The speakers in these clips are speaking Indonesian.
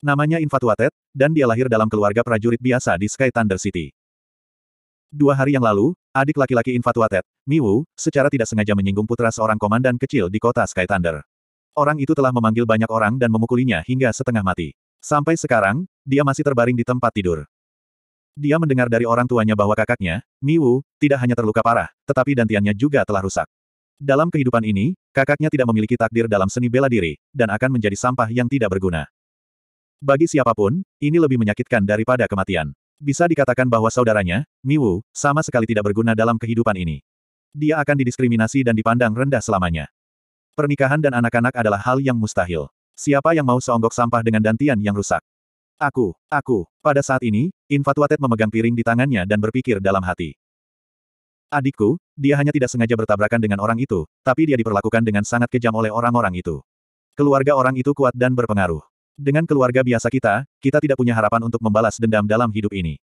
Namanya Infatuated, dan dia lahir dalam keluarga prajurit biasa di Sky Thunder City. Dua hari yang lalu, adik laki-laki Infatuated, Miwu, secara tidak sengaja menyinggung putra seorang komandan kecil di kota Sky Thunder. Orang itu telah memanggil banyak orang dan memukulinya hingga setengah mati. Sampai sekarang, dia masih terbaring di tempat tidur. Dia mendengar dari orang tuanya bahwa kakaknya, Miwu, tidak hanya terluka parah, tetapi dantiannya juga telah rusak. Dalam kehidupan ini, kakaknya tidak memiliki takdir dalam seni bela diri, dan akan menjadi sampah yang tidak berguna. Bagi siapapun, ini lebih menyakitkan daripada kematian. Bisa dikatakan bahwa saudaranya, Miwu, sama sekali tidak berguna dalam kehidupan ini. Dia akan didiskriminasi dan dipandang rendah selamanya. Pernikahan dan anak-anak adalah hal yang mustahil. Siapa yang mau seonggok sampah dengan dantian yang rusak? Aku, aku. Pada saat ini, Infatuated memegang piring di tangannya dan berpikir dalam hati. Adikku, dia hanya tidak sengaja bertabrakan dengan orang itu, tapi dia diperlakukan dengan sangat kejam oleh orang-orang itu. Keluarga orang itu kuat dan berpengaruh. Dengan keluarga biasa kita, kita tidak punya harapan untuk membalas dendam dalam hidup ini.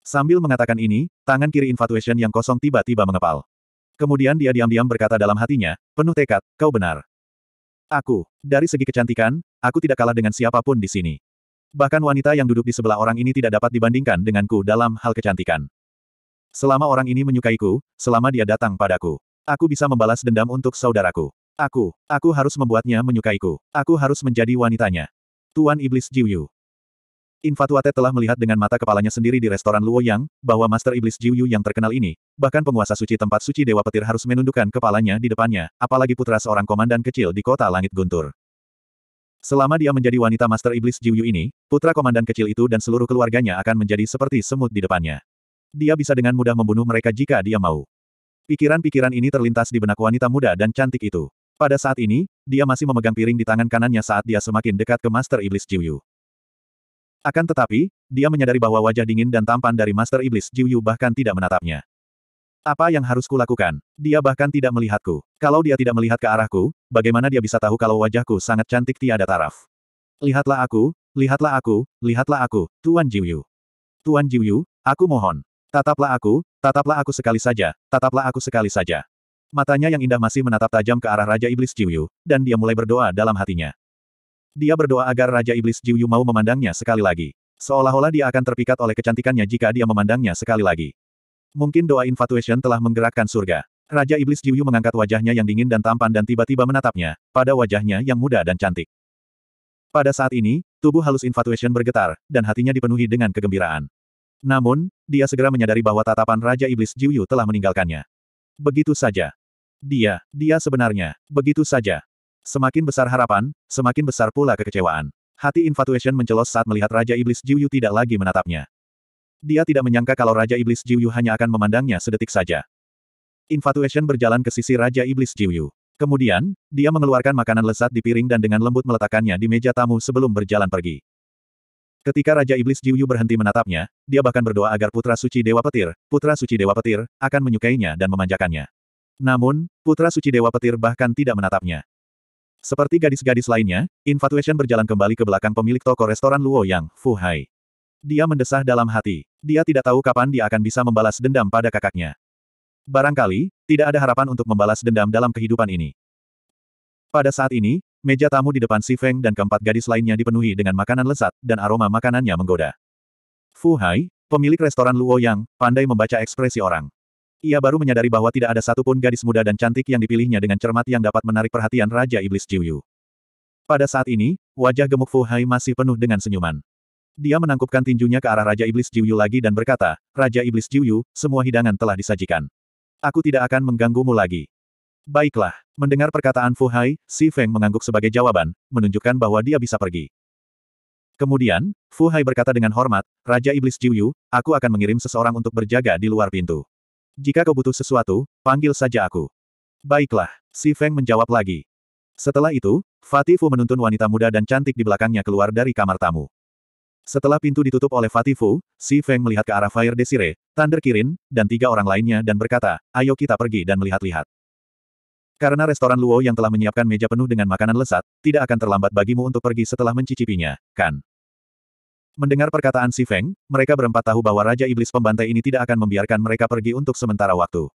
Sambil mengatakan ini, tangan kiri infatuation yang kosong tiba-tiba mengepal. Kemudian dia diam-diam berkata dalam hatinya, penuh tekad, kau benar. Aku, dari segi kecantikan, aku tidak kalah dengan siapapun di sini. Bahkan wanita yang duduk di sebelah orang ini tidak dapat dibandingkan denganku dalam hal kecantikan. Selama orang ini menyukaiku, selama dia datang padaku, aku bisa membalas dendam untuk saudaraku. Aku, aku harus membuatnya menyukaiku. Aku harus menjadi wanitanya. Tuan Iblis Jiuyu. Infatuate telah melihat dengan mata kepalanya sendiri di restoran Luoyang bahwa Master Iblis Jiuyu yang terkenal ini, bahkan penguasa suci tempat suci Dewa Petir harus menundukkan kepalanya di depannya, apalagi putra seorang komandan kecil di kota langit Guntur. Selama dia menjadi wanita Master Iblis Jiuyu ini, putra komandan kecil itu dan seluruh keluarganya akan menjadi seperti semut di depannya. Dia bisa dengan mudah membunuh mereka jika dia mau. Pikiran-pikiran ini terlintas di benak wanita muda dan cantik itu. Pada saat ini, dia masih memegang piring di tangan kanannya saat dia semakin dekat ke Master Iblis Jiuyu. Akan tetapi, dia menyadari bahwa wajah dingin dan tampan dari Master Iblis Jiuyu bahkan tidak menatapnya. Apa yang harus kulakukan? Dia bahkan tidak melihatku. Kalau dia tidak melihat ke arahku, bagaimana dia bisa tahu kalau wajahku sangat cantik tiada taraf? Lihatlah aku, lihatlah aku, lihatlah aku, Tuan Jiuyu. Tuan Jiuyu, aku mohon. Tataplah aku, tataplah aku sekali saja, tataplah aku sekali saja. Matanya yang indah masih menatap tajam ke arah Raja Iblis Jiuyu, dan dia mulai berdoa dalam hatinya. Dia berdoa agar Raja Iblis Jiuyu mau memandangnya sekali lagi. Seolah-olah dia akan terpikat oleh kecantikannya jika dia memandangnya sekali lagi. Mungkin doa infatuation telah menggerakkan surga. Raja Iblis Jiuyu mengangkat wajahnya yang dingin dan tampan dan tiba-tiba menatapnya, pada wajahnya yang muda dan cantik. Pada saat ini, tubuh halus infatuation bergetar, dan hatinya dipenuhi dengan kegembiraan. Namun, dia segera menyadari bahwa tatapan Raja Iblis Jiuyu telah meninggalkannya. Begitu saja, dia, dia sebenarnya, begitu saja. Semakin besar harapan, semakin besar pula kekecewaan. Hati Infatuation mencelos saat melihat Raja Iblis Jiuyu tidak lagi menatapnya. Dia tidak menyangka kalau Raja Iblis Jiuyu hanya akan memandangnya sedetik saja. Infatuation berjalan ke sisi Raja Iblis Jiuyu. Kemudian, dia mengeluarkan makanan lezat di piring dan dengan lembut meletakkannya di meja tamu sebelum berjalan pergi. Ketika Raja Iblis Jiuyu berhenti menatapnya, dia bahkan berdoa agar Putra Suci Dewa Petir, Putra Suci Dewa Petir, akan menyukainya dan memanjakannya. Namun, putra suci Dewa Petir bahkan tidak menatapnya. Seperti gadis-gadis lainnya, Infatuation berjalan kembali ke belakang pemilik toko restoran Luo Yang, Fu Hai. Dia mendesah dalam hati. Dia tidak tahu kapan dia akan bisa membalas dendam pada kakaknya. Barangkali, tidak ada harapan untuk membalas dendam dalam kehidupan ini. Pada saat ini, meja tamu di depan Si Feng dan keempat gadis lainnya dipenuhi dengan makanan lezat, dan aroma makanannya menggoda. Fu Hai, pemilik restoran Luo Yang, pandai membaca ekspresi orang. Ia baru menyadari bahwa tidak ada satupun gadis muda dan cantik yang dipilihnya dengan cermat yang dapat menarik perhatian Raja Iblis Jiuyu. Pada saat ini, wajah gemuk Fu Hai masih penuh dengan senyuman. Dia menangkupkan tinjunya ke arah Raja Iblis Jiuyu lagi dan berkata, Raja Iblis Jiuyu, semua hidangan telah disajikan. Aku tidak akan mengganggumu lagi. Baiklah, mendengar perkataan Fu Hai, Si Feng mengangguk sebagai jawaban, menunjukkan bahwa dia bisa pergi. Kemudian, Fu Hai berkata dengan hormat, Raja Iblis Jiuyu, aku akan mengirim seseorang untuk berjaga di luar pintu. Jika kau butuh sesuatu, panggil saja aku. Baiklah, Si Feng menjawab lagi. Setelah itu, Fatifu menuntun wanita muda dan cantik di belakangnya keluar dari kamar tamu. Setelah pintu ditutup oleh Fatifu, Si Feng melihat ke arah Fire Desire, Thunder Kirin, dan tiga orang lainnya dan berkata, ayo kita pergi dan melihat-lihat. Karena restoran Luo yang telah menyiapkan meja penuh dengan makanan lesat, tidak akan terlambat bagimu untuk pergi setelah mencicipinya, kan? Mendengar perkataan Si Feng, mereka berempat tahu bahwa Raja Iblis Pembantai ini tidak akan membiarkan mereka pergi untuk sementara waktu.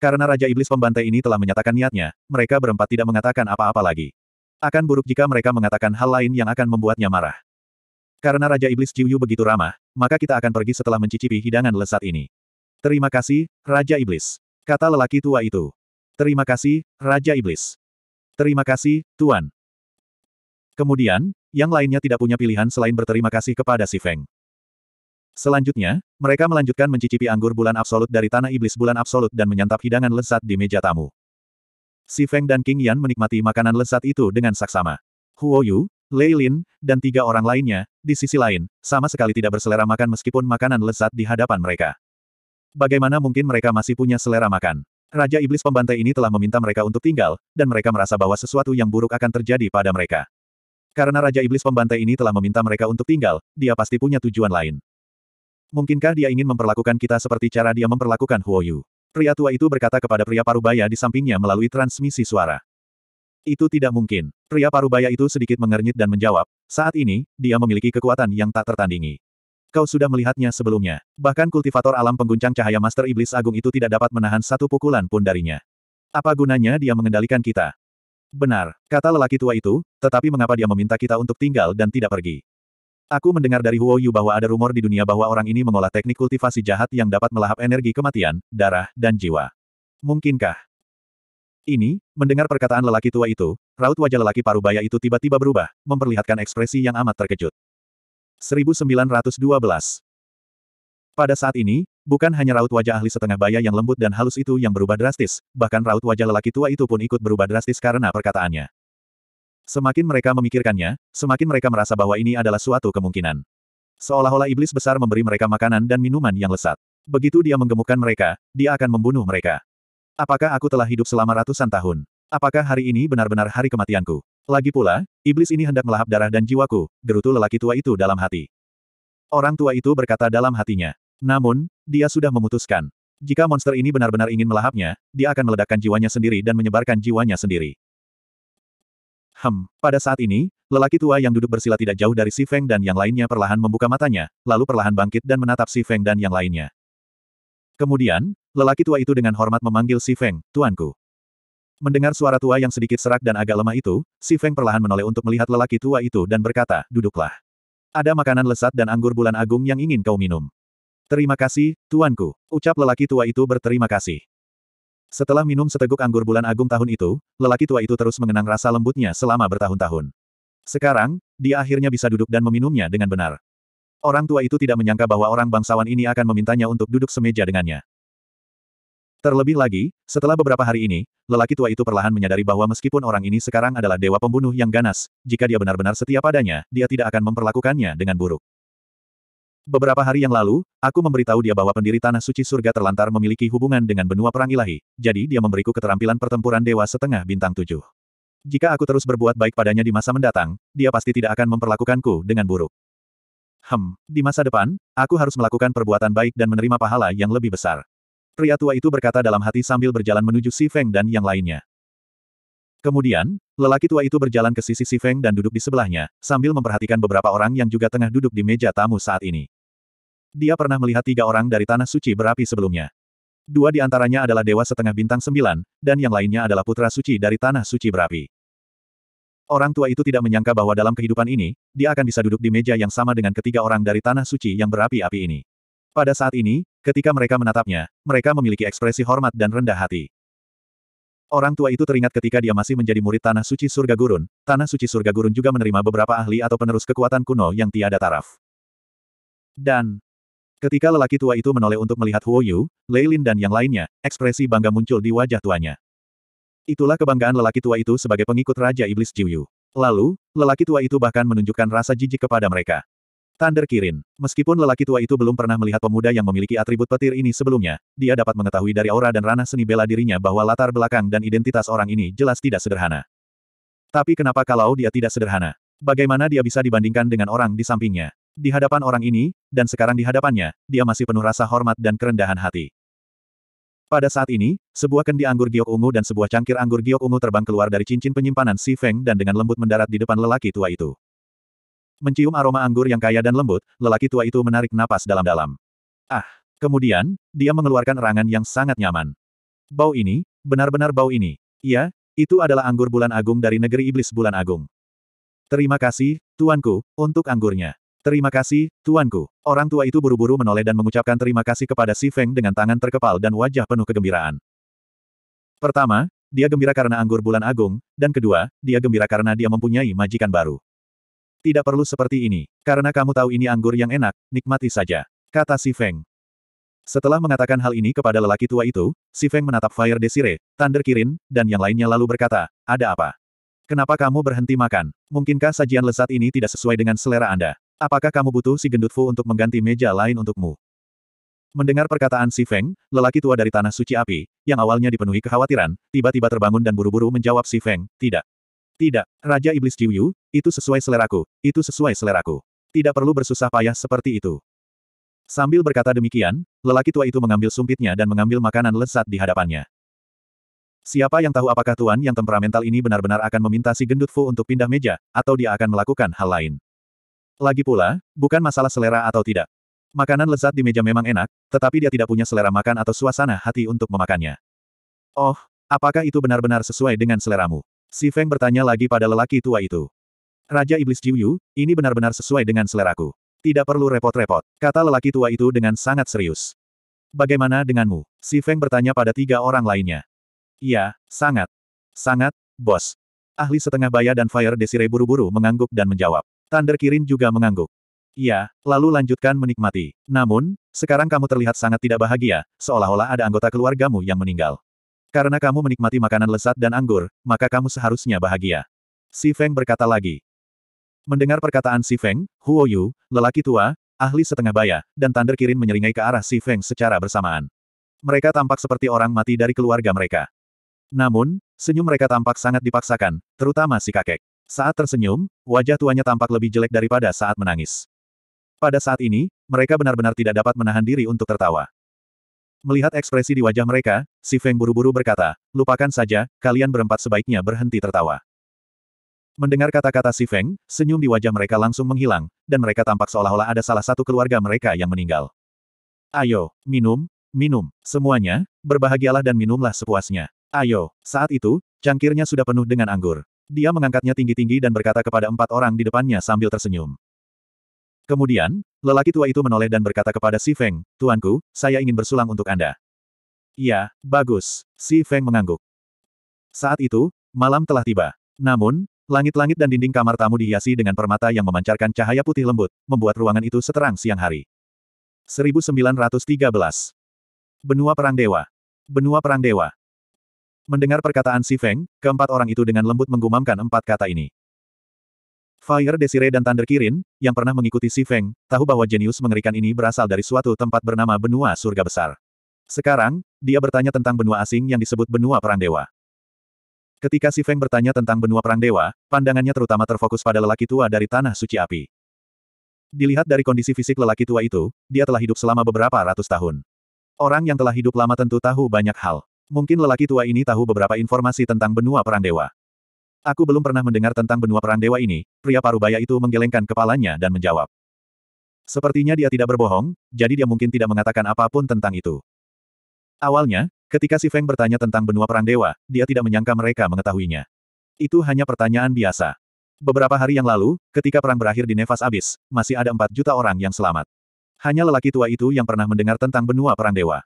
Karena Raja Iblis Pembantai ini telah menyatakan niatnya, mereka berempat tidak mengatakan apa-apa lagi. Akan buruk jika mereka mengatakan hal lain yang akan membuatnya marah. Karena Raja Iblis Jiuyu begitu ramah, maka kita akan pergi setelah mencicipi hidangan lezat ini. Terima kasih, Raja Iblis. Kata lelaki tua itu. Terima kasih, Raja Iblis. Terima kasih, Tuan. Kemudian, yang lainnya tidak punya pilihan selain berterima kasih kepada si Feng. Selanjutnya, mereka melanjutkan mencicipi anggur bulan absolut dari tanah iblis bulan absolut dan menyantap hidangan lezat di meja tamu. Si Feng dan King Yan menikmati makanan lezat itu dengan saksama. Huo Yu, Lei Lin, dan tiga orang lainnya, di sisi lain, sama sekali tidak berselera makan meskipun makanan lezat di hadapan mereka. Bagaimana mungkin mereka masih punya selera makan? Raja Iblis Pembantai ini telah meminta mereka untuk tinggal, dan mereka merasa bahwa sesuatu yang buruk akan terjadi pada mereka. Karena Raja Iblis Pembantai ini telah meminta mereka untuk tinggal, dia pasti punya tujuan lain. Mungkinkah dia ingin memperlakukan kita seperti cara dia memperlakukan Huo Yu? Pria tua itu berkata kepada pria parubaya di sampingnya melalui transmisi suara. Itu tidak mungkin. Pria parubaya itu sedikit mengernyit dan menjawab, saat ini, dia memiliki kekuatan yang tak tertandingi. Kau sudah melihatnya sebelumnya. Bahkan kultivator alam pengguncang cahaya Master Iblis Agung itu tidak dapat menahan satu pukulan pun darinya. Apa gunanya dia mengendalikan kita? Benar, kata lelaki tua itu, tetapi mengapa dia meminta kita untuk tinggal dan tidak pergi? Aku mendengar dari Huo Yu bahwa ada rumor di dunia bahwa orang ini mengolah teknik kultivasi jahat yang dapat melahap energi kematian, darah, dan jiwa. Mungkinkah? Ini, mendengar perkataan lelaki tua itu, raut wajah lelaki parubaya itu tiba-tiba berubah, memperlihatkan ekspresi yang amat terkejut. 1912 Pada saat ini, Bukan hanya raut wajah ahli setengah baya yang lembut dan halus itu yang berubah drastis, bahkan raut wajah lelaki tua itu pun ikut berubah drastis karena perkataannya. Semakin mereka memikirkannya, semakin mereka merasa bahwa ini adalah suatu kemungkinan. Seolah-olah iblis besar memberi mereka makanan dan minuman yang lesat. Begitu dia menggemukkan mereka, dia akan membunuh mereka. Apakah aku telah hidup selama ratusan tahun? Apakah hari ini benar-benar hari kematianku? Lagi pula, iblis ini hendak melahap darah dan jiwaku, gerutu lelaki tua itu dalam hati. Orang tua itu berkata dalam hatinya. Namun, dia sudah memutuskan. Jika monster ini benar-benar ingin melahapnya, dia akan meledakkan jiwanya sendiri dan menyebarkan jiwanya sendiri. Hem, pada saat ini, lelaki tua yang duduk bersila tidak jauh dari Si Feng dan yang lainnya perlahan membuka matanya, lalu perlahan bangkit dan menatap Si Feng dan yang lainnya. Kemudian, lelaki tua itu dengan hormat memanggil Si Feng, Tuanku. Mendengar suara tua yang sedikit serak dan agak lemah itu, Si Feng perlahan menoleh untuk melihat lelaki tua itu dan berkata, Duduklah. Ada makanan lesat dan anggur bulan agung yang ingin kau minum. Terima kasih, tuanku, ucap lelaki tua itu berterima kasih. Setelah minum seteguk anggur bulan agung tahun itu, lelaki tua itu terus mengenang rasa lembutnya selama bertahun-tahun. Sekarang, dia akhirnya bisa duduk dan meminumnya dengan benar. Orang tua itu tidak menyangka bahwa orang bangsawan ini akan memintanya untuk duduk semeja dengannya. Terlebih lagi, setelah beberapa hari ini, lelaki tua itu perlahan menyadari bahwa meskipun orang ini sekarang adalah dewa pembunuh yang ganas, jika dia benar-benar setia padanya, dia tidak akan memperlakukannya dengan buruk. Beberapa hari yang lalu, aku memberitahu dia bahwa pendiri Tanah Suci Surga Terlantar memiliki hubungan dengan benua perang ilahi, jadi dia memberiku keterampilan pertempuran Dewa Setengah Bintang Tujuh. Jika aku terus berbuat baik padanya di masa mendatang, dia pasti tidak akan memperlakukanku dengan buruk. Hem, di masa depan, aku harus melakukan perbuatan baik dan menerima pahala yang lebih besar. Pria tua itu berkata dalam hati sambil berjalan menuju Si Feng dan yang lainnya. Kemudian, lelaki tua itu berjalan ke sisi Si Feng dan duduk di sebelahnya, sambil memperhatikan beberapa orang yang juga tengah duduk di meja tamu saat ini. Dia pernah melihat tiga orang dari Tanah Suci berapi sebelumnya. Dua di antaranya adalah Dewa Setengah Bintang Sembilan, dan yang lainnya adalah Putra Suci dari Tanah Suci berapi. Orang tua itu tidak menyangka bahwa dalam kehidupan ini, dia akan bisa duduk di meja yang sama dengan ketiga orang dari Tanah Suci yang berapi-api ini. Pada saat ini, ketika mereka menatapnya, mereka memiliki ekspresi hormat dan rendah hati. Orang tua itu teringat ketika dia masih menjadi murid Tanah Suci Surga Gurun, Tanah Suci Surga Gurun juga menerima beberapa ahli atau penerus kekuatan kuno yang tiada taraf. Dan, Ketika lelaki tua itu menoleh untuk melihat Huo Yu, Lei Lin dan yang lainnya, ekspresi bangga muncul di wajah tuanya. Itulah kebanggaan lelaki tua itu sebagai pengikut Raja Iblis Jiuyu. Lalu, lelaki tua itu bahkan menunjukkan rasa jijik kepada mereka. Thunder Kirin. Meskipun lelaki tua itu belum pernah melihat pemuda yang memiliki atribut petir ini sebelumnya, dia dapat mengetahui dari aura dan ranah seni bela dirinya bahwa latar belakang dan identitas orang ini jelas tidak sederhana. Tapi kenapa kalau dia tidak sederhana? Bagaimana dia bisa dibandingkan dengan orang di sampingnya? di hadapan orang ini, dan sekarang di hadapannya, dia masih penuh rasa hormat dan kerendahan hati. Pada saat ini, sebuah kendi anggur giok ungu dan sebuah cangkir anggur giok ungu terbang keluar dari cincin penyimpanan Si Feng dan dengan lembut mendarat di depan lelaki tua itu. Mencium aroma anggur yang kaya dan lembut, lelaki tua itu menarik napas dalam-dalam. Ah! Kemudian, dia mengeluarkan erangan yang sangat nyaman. Bau ini, benar-benar bau ini. Iya, itu adalah anggur bulan agung dari negeri iblis bulan agung. Terima kasih, tuanku, untuk anggurnya. Terima kasih, tuanku. Orang tua itu buru-buru menoleh dan mengucapkan terima kasih kepada Si Feng dengan tangan terkepal dan wajah penuh kegembiraan. Pertama, dia gembira karena anggur bulan agung, dan kedua, dia gembira karena dia mempunyai majikan baru. Tidak perlu seperti ini, karena kamu tahu ini anggur yang enak, nikmati saja, kata Si Feng. Setelah mengatakan hal ini kepada lelaki tua itu, Si Feng menatap Fire Desire, Thunder Kirin, dan yang lainnya lalu berkata, ada apa? Kenapa kamu berhenti makan? Mungkinkah sajian lezat ini tidak sesuai dengan selera Anda? Apakah kamu butuh si gendut Fu untuk mengganti meja lain untukmu? Mendengar perkataan si Feng, lelaki tua dari Tanah Suci Api, yang awalnya dipenuhi kekhawatiran, tiba-tiba terbangun dan buru-buru menjawab si Feng, tidak. Tidak, Raja Iblis Jiuyu, itu sesuai seleraku, itu sesuai seleraku. Tidak perlu bersusah payah seperti itu. Sambil berkata demikian, lelaki tua itu mengambil sumpitnya dan mengambil makanan lesat di hadapannya. Siapa yang tahu apakah Tuan yang temperamental ini benar-benar akan meminta si gendut Fu untuk pindah meja, atau dia akan melakukan hal lain. Lagi pula, bukan masalah selera atau tidak. Makanan lezat di meja memang enak, tetapi dia tidak punya selera makan atau suasana hati untuk memakannya. Oh, apakah itu benar-benar sesuai dengan seleramu? Si Feng bertanya lagi pada lelaki tua itu. Raja Iblis Jiuyu, ini benar-benar sesuai dengan seleraku. Tidak perlu repot-repot, kata lelaki tua itu dengan sangat serius. Bagaimana denganmu? Si Feng bertanya pada tiga orang lainnya. Ya, sangat. Sangat, bos. Ahli setengah baya dan Fire Desire buru-buru mengangguk dan menjawab. Thunder Kirin juga mengangguk. Iya, lalu lanjutkan menikmati. Namun, sekarang kamu terlihat sangat tidak bahagia, seolah-olah ada anggota keluargamu yang meninggal. Karena kamu menikmati makanan lezat dan anggur, maka kamu seharusnya bahagia. Si Feng berkata lagi. Mendengar perkataan Si Feng, Huo Yu, lelaki tua, ahli setengah baya, dan Thunder Kirin menyeringai ke arah Si Feng secara bersamaan. Mereka tampak seperti orang mati dari keluarga mereka. Namun, senyum mereka tampak sangat dipaksakan, terutama si kakek. Saat tersenyum, wajah tuanya tampak lebih jelek daripada saat menangis. Pada saat ini, mereka benar-benar tidak dapat menahan diri untuk tertawa. Melihat ekspresi di wajah mereka, si Feng buru-buru berkata, lupakan saja, kalian berempat sebaiknya berhenti tertawa. Mendengar kata-kata si Feng, senyum di wajah mereka langsung menghilang, dan mereka tampak seolah-olah ada salah satu keluarga mereka yang meninggal. Ayo, minum, minum, semuanya, berbahagialah dan minumlah sepuasnya. Ayo, saat itu, cangkirnya sudah penuh dengan anggur. Dia mengangkatnya tinggi-tinggi dan berkata kepada empat orang di depannya sambil tersenyum. Kemudian, lelaki tua itu menoleh dan berkata kepada Si Feng, Tuanku, saya ingin bersulang untuk Anda. Ya, bagus. Si Feng mengangguk. Saat itu, malam telah tiba. Namun, langit-langit dan dinding kamar tamu dihiasi dengan permata yang memancarkan cahaya putih lembut, membuat ruangan itu seterang siang hari. 1913. Benua Perang Dewa. Benua Perang Dewa. Mendengar perkataan Si Feng, keempat orang itu dengan lembut menggumamkan empat kata ini. Fire Desire dan Thunder Kirin, yang pernah mengikuti Si Feng, tahu bahwa jenius mengerikan ini berasal dari suatu tempat bernama Benua Surga Besar. Sekarang, dia bertanya tentang benua asing yang disebut Benua Perang Dewa. Ketika Si Feng bertanya tentang Benua Perang Dewa, pandangannya terutama terfokus pada lelaki tua dari Tanah Suci Api. Dilihat dari kondisi fisik lelaki tua itu, dia telah hidup selama beberapa ratus tahun. Orang yang telah hidup lama tentu tahu banyak hal. Mungkin lelaki tua ini tahu beberapa informasi tentang benua perang dewa. Aku belum pernah mendengar tentang benua perang dewa ini, pria parubaya itu menggelengkan kepalanya dan menjawab. Sepertinya dia tidak berbohong, jadi dia mungkin tidak mengatakan apapun tentang itu. Awalnya, ketika si Feng bertanya tentang benua perang dewa, dia tidak menyangka mereka mengetahuinya. Itu hanya pertanyaan biasa. Beberapa hari yang lalu, ketika perang berakhir di Nevas Abis, masih ada 4 juta orang yang selamat. Hanya lelaki tua itu yang pernah mendengar tentang benua perang dewa.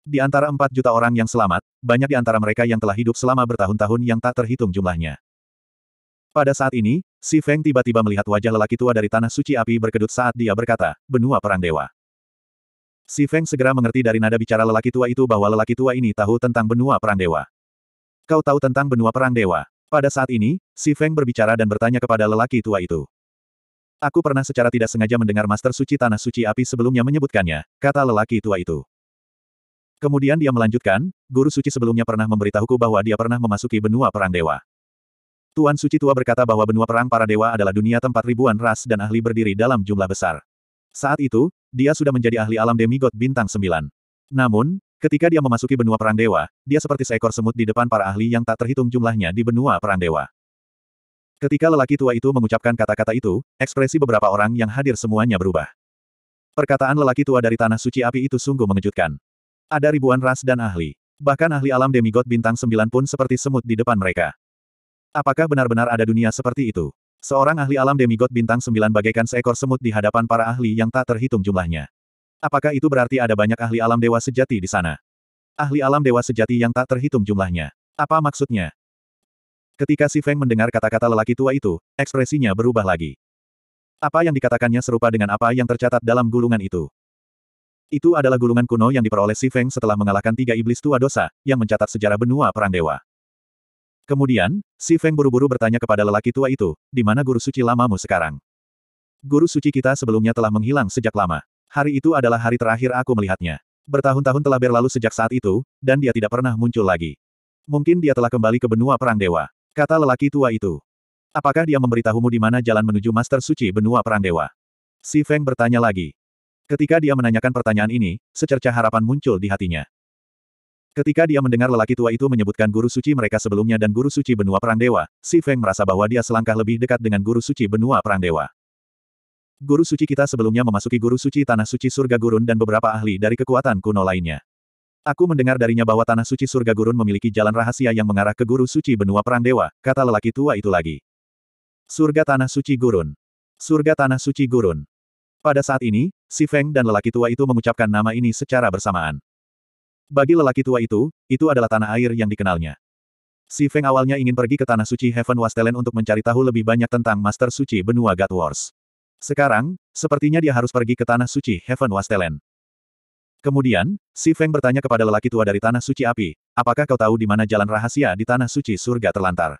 Di antara empat juta orang yang selamat, banyak di antara mereka yang telah hidup selama bertahun-tahun yang tak terhitung jumlahnya. Pada saat ini, Si Feng tiba-tiba melihat wajah lelaki tua dari Tanah Suci Api berkedut saat dia berkata, Benua Perang Dewa. Si Feng segera mengerti dari nada bicara lelaki tua itu bahwa lelaki tua ini tahu tentang Benua Perang Dewa. Kau tahu tentang Benua Perang Dewa. Pada saat ini, Si Feng berbicara dan bertanya kepada lelaki tua itu. Aku pernah secara tidak sengaja mendengar Master Suci Tanah Suci Api sebelumnya menyebutkannya, kata lelaki tua itu. Kemudian dia melanjutkan, Guru Suci sebelumnya pernah memberitahuku bahwa dia pernah memasuki benua perang dewa. Tuan Suci Tua berkata bahwa benua perang para dewa adalah dunia tempat ribuan ras dan ahli berdiri dalam jumlah besar. Saat itu, dia sudah menjadi ahli alam demigod bintang 9. Namun, ketika dia memasuki benua perang dewa, dia seperti seekor semut di depan para ahli yang tak terhitung jumlahnya di benua perang dewa. Ketika lelaki tua itu mengucapkan kata-kata itu, ekspresi beberapa orang yang hadir semuanya berubah. Perkataan lelaki tua dari tanah suci api itu sungguh mengejutkan. Ada ribuan ras dan ahli. Bahkan ahli alam demigod bintang sembilan pun seperti semut di depan mereka. Apakah benar-benar ada dunia seperti itu? Seorang ahli alam demigod bintang sembilan bagaikan seekor semut di hadapan para ahli yang tak terhitung jumlahnya. Apakah itu berarti ada banyak ahli alam dewa sejati di sana? Ahli alam dewa sejati yang tak terhitung jumlahnya. Apa maksudnya? Ketika Si Feng mendengar kata-kata lelaki tua itu, ekspresinya berubah lagi. Apa yang dikatakannya serupa dengan apa yang tercatat dalam gulungan itu. Itu adalah gulungan kuno yang diperoleh Si Feng setelah mengalahkan tiga iblis tua dosa, yang mencatat sejarah benua perang dewa. Kemudian, Si Feng buru-buru bertanya kepada lelaki tua itu, di mana guru suci lamamu sekarang? Guru suci kita sebelumnya telah menghilang sejak lama. Hari itu adalah hari terakhir aku melihatnya. Bertahun-tahun telah berlalu sejak saat itu, dan dia tidak pernah muncul lagi. Mungkin dia telah kembali ke benua perang dewa. Kata lelaki tua itu. Apakah dia memberitahumu di mana jalan menuju Master Suci benua perang dewa? Si Feng bertanya lagi. Ketika dia menanyakan pertanyaan ini, secerca harapan muncul di hatinya. Ketika dia mendengar lelaki tua itu menyebutkan guru suci mereka sebelumnya dan guru suci benua perang dewa, Si Feng merasa bahwa dia selangkah lebih dekat dengan guru suci benua perang dewa. Guru suci kita sebelumnya memasuki guru suci tanah suci surga gurun dan beberapa ahli dari kekuatan kuno lainnya. Aku mendengar darinya bahwa tanah suci surga gurun memiliki jalan rahasia yang mengarah ke guru suci benua perang dewa, kata lelaki tua itu lagi. Surga tanah suci gurun. Surga tanah suci gurun. Pada saat ini, si Feng dan lelaki tua itu mengucapkan nama ini secara bersamaan. Bagi lelaki tua itu, itu adalah tanah air yang dikenalnya. Si Feng awalnya ingin pergi ke Tanah Suci Heaven Wastelen untuk mencari tahu lebih banyak tentang Master Suci Benua God Wars. Sekarang, sepertinya dia harus pergi ke Tanah Suci Heaven Wastelen. Kemudian, si Feng bertanya kepada lelaki tua dari Tanah Suci Api, apakah kau tahu di mana jalan rahasia di Tanah Suci Surga Terlantar?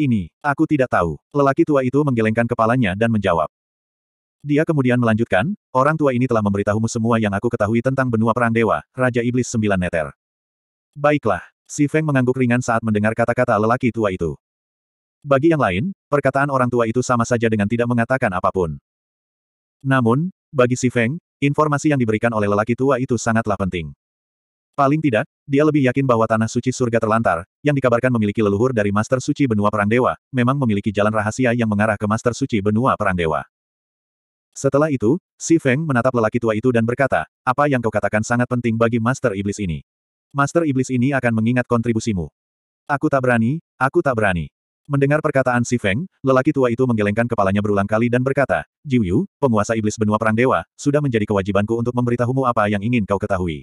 Ini, aku tidak tahu. Lelaki tua itu menggelengkan kepalanya dan menjawab. Dia kemudian melanjutkan, orang tua ini telah memberitahumu semua yang aku ketahui tentang benua perang dewa, Raja Iblis Sembilan Neter. Baiklah, si Feng mengangguk ringan saat mendengar kata-kata lelaki tua itu. Bagi yang lain, perkataan orang tua itu sama saja dengan tidak mengatakan apapun. Namun, bagi si Feng, informasi yang diberikan oleh lelaki tua itu sangatlah penting. Paling tidak, dia lebih yakin bahwa tanah suci surga terlantar, yang dikabarkan memiliki leluhur dari Master Suci Benua Perang Dewa, memang memiliki jalan rahasia yang mengarah ke Master Suci Benua Perang Dewa. Setelah itu, Si Feng menatap lelaki tua itu dan berkata, apa yang kau katakan sangat penting bagi Master Iblis ini. Master Iblis ini akan mengingat kontribusimu. Aku tak berani, aku tak berani. Mendengar perkataan Si Feng, lelaki tua itu menggelengkan kepalanya berulang kali dan berkata, Jiu Yu, penguasa iblis benua perang dewa, sudah menjadi kewajibanku untuk memberitahumu apa yang ingin kau ketahui.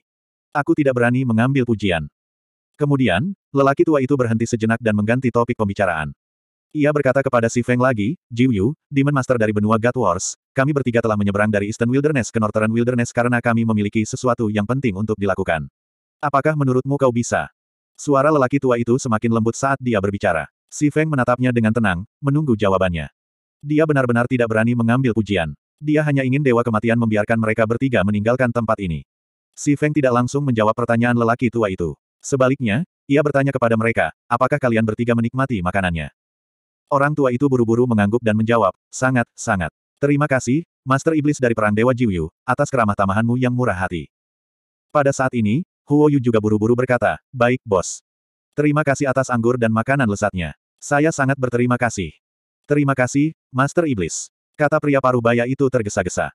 Aku tidak berani mengambil pujian. Kemudian, lelaki tua itu berhenti sejenak dan mengganti topik pembicaraan. Ia berkata kepada Si Feng lagi, Jiu Yu, Demon Master dari benua God Wars, kami bertiga telah menyeberang dari Eastern Wilderness ke Northern Wilderness karena kami memiliki sesuatu yang penting untuk dilakukan. Apakah menurutmu kau bisa? Suara lelaki tua itu semakin lembut saat dia berbicara. Si Feng menatapnya dengan tenang, menunggu jawabannya. Dia benar-benar tidak berani mengambil pujian. Dia hanya ingin Dewa Kematian membiarkan mereka bertiga meninggalkan tempat ini. Si Feng tidak langsung menjawab pertanyaan lelaki tua itu. Sebaliknya, ia bertanya kepada mereka, apakah kalian bertiga menikmati makanannya? Orang tua itu buru-buru mengangguk dan menjawab, sangat, sangat. Terima kasih, Master Iblis dari Perang Dewa Jiwyu, atas keramah tamahanmu yang murah hati. Pada saat ini, Huo Yu juga buru-buru berkata, baik bos. Terima kasih atas anggur dan makanan lesatnya. Saya sangat berterima kasih. Terima kasih, Master Iblis. Kata pria parubaya itu tergesa-gesa.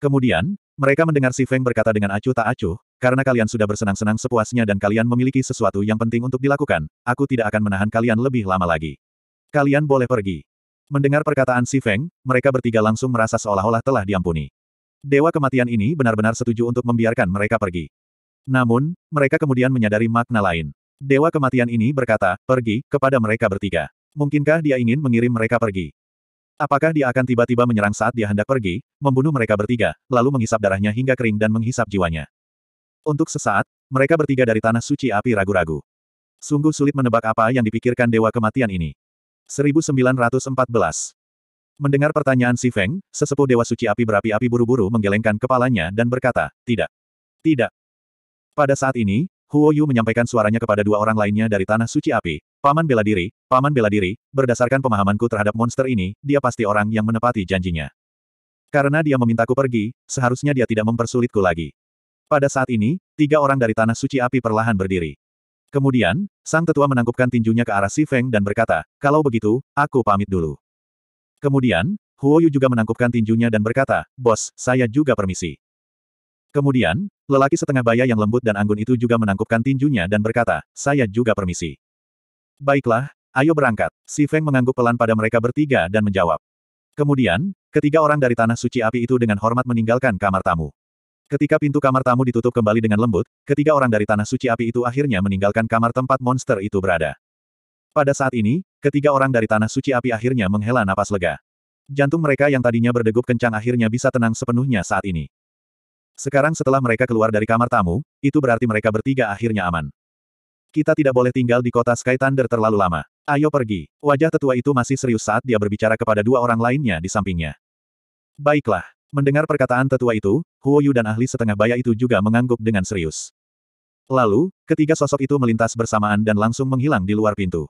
Kemudian, mereka mendengar Si Feng berkata dengan acuh tak acuh, karena kalian sudah bersenang-senang sepuasnya dan kalian memiliki sesuatu yang penting untuk dilakukan, aku tidak akan menahan kalian lebih lama lagi. Kalian boleh pergi. Mendengar perkataan Si Feng, mereka bertiga langsung merasa seolah-olah telah diampuni. Dewa kematian ini benar-benar setuju untuk membiarkan mereka pergi. Namun, mereka kemudian menyadari makna lain. Dewa kematian ini berkata, pergi, kepada mereka bertiga. Mungkinkah dia ingin mengirim mereka pergi? Apakah dia akan tiba-tiba menyerang saat dia hendak pergi, membunuh mereka bertiga, lalu menghisap darahnya hingga kering dan menghisap jiwanya? Untuk sesaat, mereka bertiga dari tanah suci api ragu-ragu. Sungguh sulit menebak apa yang dipikirkan dewa kematian ini. 1914. Mendengar pertanyaan Si Feng, sesepuh Dewa Suci Api berapi-api buru-buru menggelengkan kepalanya dan berkata, tidak. Tidak. Pada saat ini, Huo Yu menyampaikan suaranya kepada dua orang lainnya dari Tanah Suci Api. Paman bela diri, paman bela diri, berdasarkan pemahamanku terhadap monster ini, dia pasti orang yang menepati janjinya. Karena dia memintaku pergi, seharusnya dia tidak mempersulitku lagi. Pada saat ini, tiga orang dari Tanah Suci Api perlahan berdiri. Kemudian, sang tetua menangkupkan tinjunya ke arah Si Feng dan berkata, kalau begitu, aku pamit dulu. Kemudian, Huo Yu juga menangkupkan tinjunya dan berkata, bos, saya juga permisi. Kemudian, lelaki setengah baya yang lembut dan anggun itu juga menangkupkan tinjunya dan berkata, saya juga permisi. Baiklah, ayo berangkat. Si Feng mengangguk pelan pada mereka bertiga dan menjawab. Kemudian, ketiga orang dari Tanah Suci Api itu dengan hormat meninggalkan kamar tamu. Ketika pintu kamar tamu ditutup kembali dengan lembut, ketiga orang dari Tanah Suci Api itu akhirnya meninggalkan kamar tempat monster itu berada. Pada saat ini, ketiga orang dari Tanah Suci Api akhirnya menghela napas lega. Jantung mereka yang tadinya berdegup kencang akhirnya bisa tenang sepenuhnya saat ini. Sekarang setelah mereka keluar dari kamar tamu, itu berarti mereka bertiga akhirnya aman. Kita tidak boleh tinggal di kota Sky Thunder terlalu lama. Ayo pergi. Wajah tetua itu masih serius saat dia berbicara kepada dua orang lainnya di sampingnya. Baiklah. Mendengar perkataan tetua itu, Huoyu dan ahli setengah baya itu juga mengangguk dengan serius. Lalu, ketiga sosok itu melintas bersamaan dan langsung menghilang di luar pintu.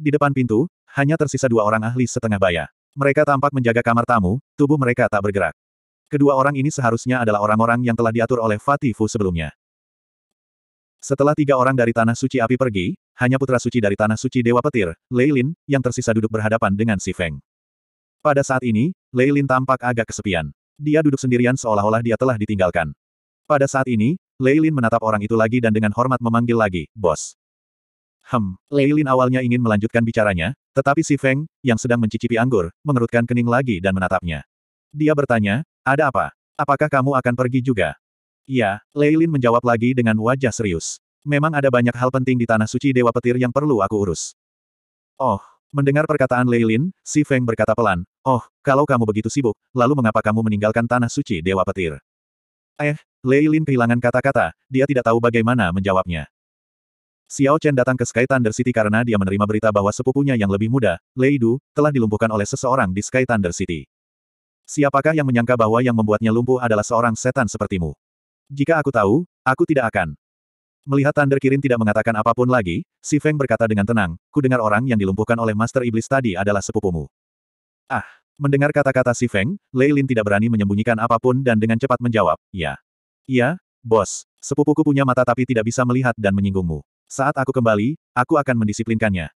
Di depan pintu, hanya tersisa dua orang ahli setengah baya. Mereka tampak menjaga kamar tamu, tubuh mereka tak bergerak. Kedua orang ini seharusnya adalah orang-orang yang telah diatur oleh Fatifu sebelumnya. Setelah tiga orang dari Tanah Suci Api pergi, hanya putra suci dari Tanah Suci Dewa Petir, Leilin, yang tersisa duduk berhadapan dengan si Feng. Pada saat ini, Leilin tampak agak kesepian. Dia duduk sendirian seolah-olah dia telah ditinggalkan. Pada saat ini, Leilin menatap orang itu lagi dan dengan hormat memanggil lagi, Bos. Hem, Leilin awalnya ingin melanjutkan bicaranya, tetapi si Feng, yang sedang mencicipi anggur, mengerutkan kening lagi dan menatapnya. Dia bertanya, ada apa? Apakah kamu akan pergi juga? Ya, Leilin menjawab lagi dengan wajah serius. Memang ada banyak hal penting di Tanah Suci Dewa Petir yang perlu aku urus. Oh, mendengar perkataan Leilin, si Feng berkata pelan, Oh, kalau kamu begitu sibuk, lalu mengapa kamu meninggalkan tanah suci Dewa Petir? Eh, Lei Lin kehilangan kata-kata, dia tidak tahu bagaimana menjawabnya. Xiao Chen datang ke Sky Thunder City karena dia menerima berita bahwa sepupunya yang lebih muda, Lei Du, telah dilumpuhkan oleh seseorang di Sky Thunder City. Siapakah yang menyangka bahwa yang membuatnya lumpuh adalah seorang setan sepertimu? Jika aku tahu, aku tidak akan. Melihat Thunder Kirin tidak mengatakan apapun lagi, Si Feng berkata dengan tenang, ku dengar orang yang dilumpuhkan oleh Master Iblis tadi adalah sepupumu. Ah! Mendengar kata-kata si Feng, Lei Lin tidak berani menyembunyikan apapun dan dengan cepat menjawab, ya. Iya, bos. Sepupuku punya mata tapi tidak bisa melihat dan menyinggungmu. Saat aku kembali, aku akan mendisiplinkannya.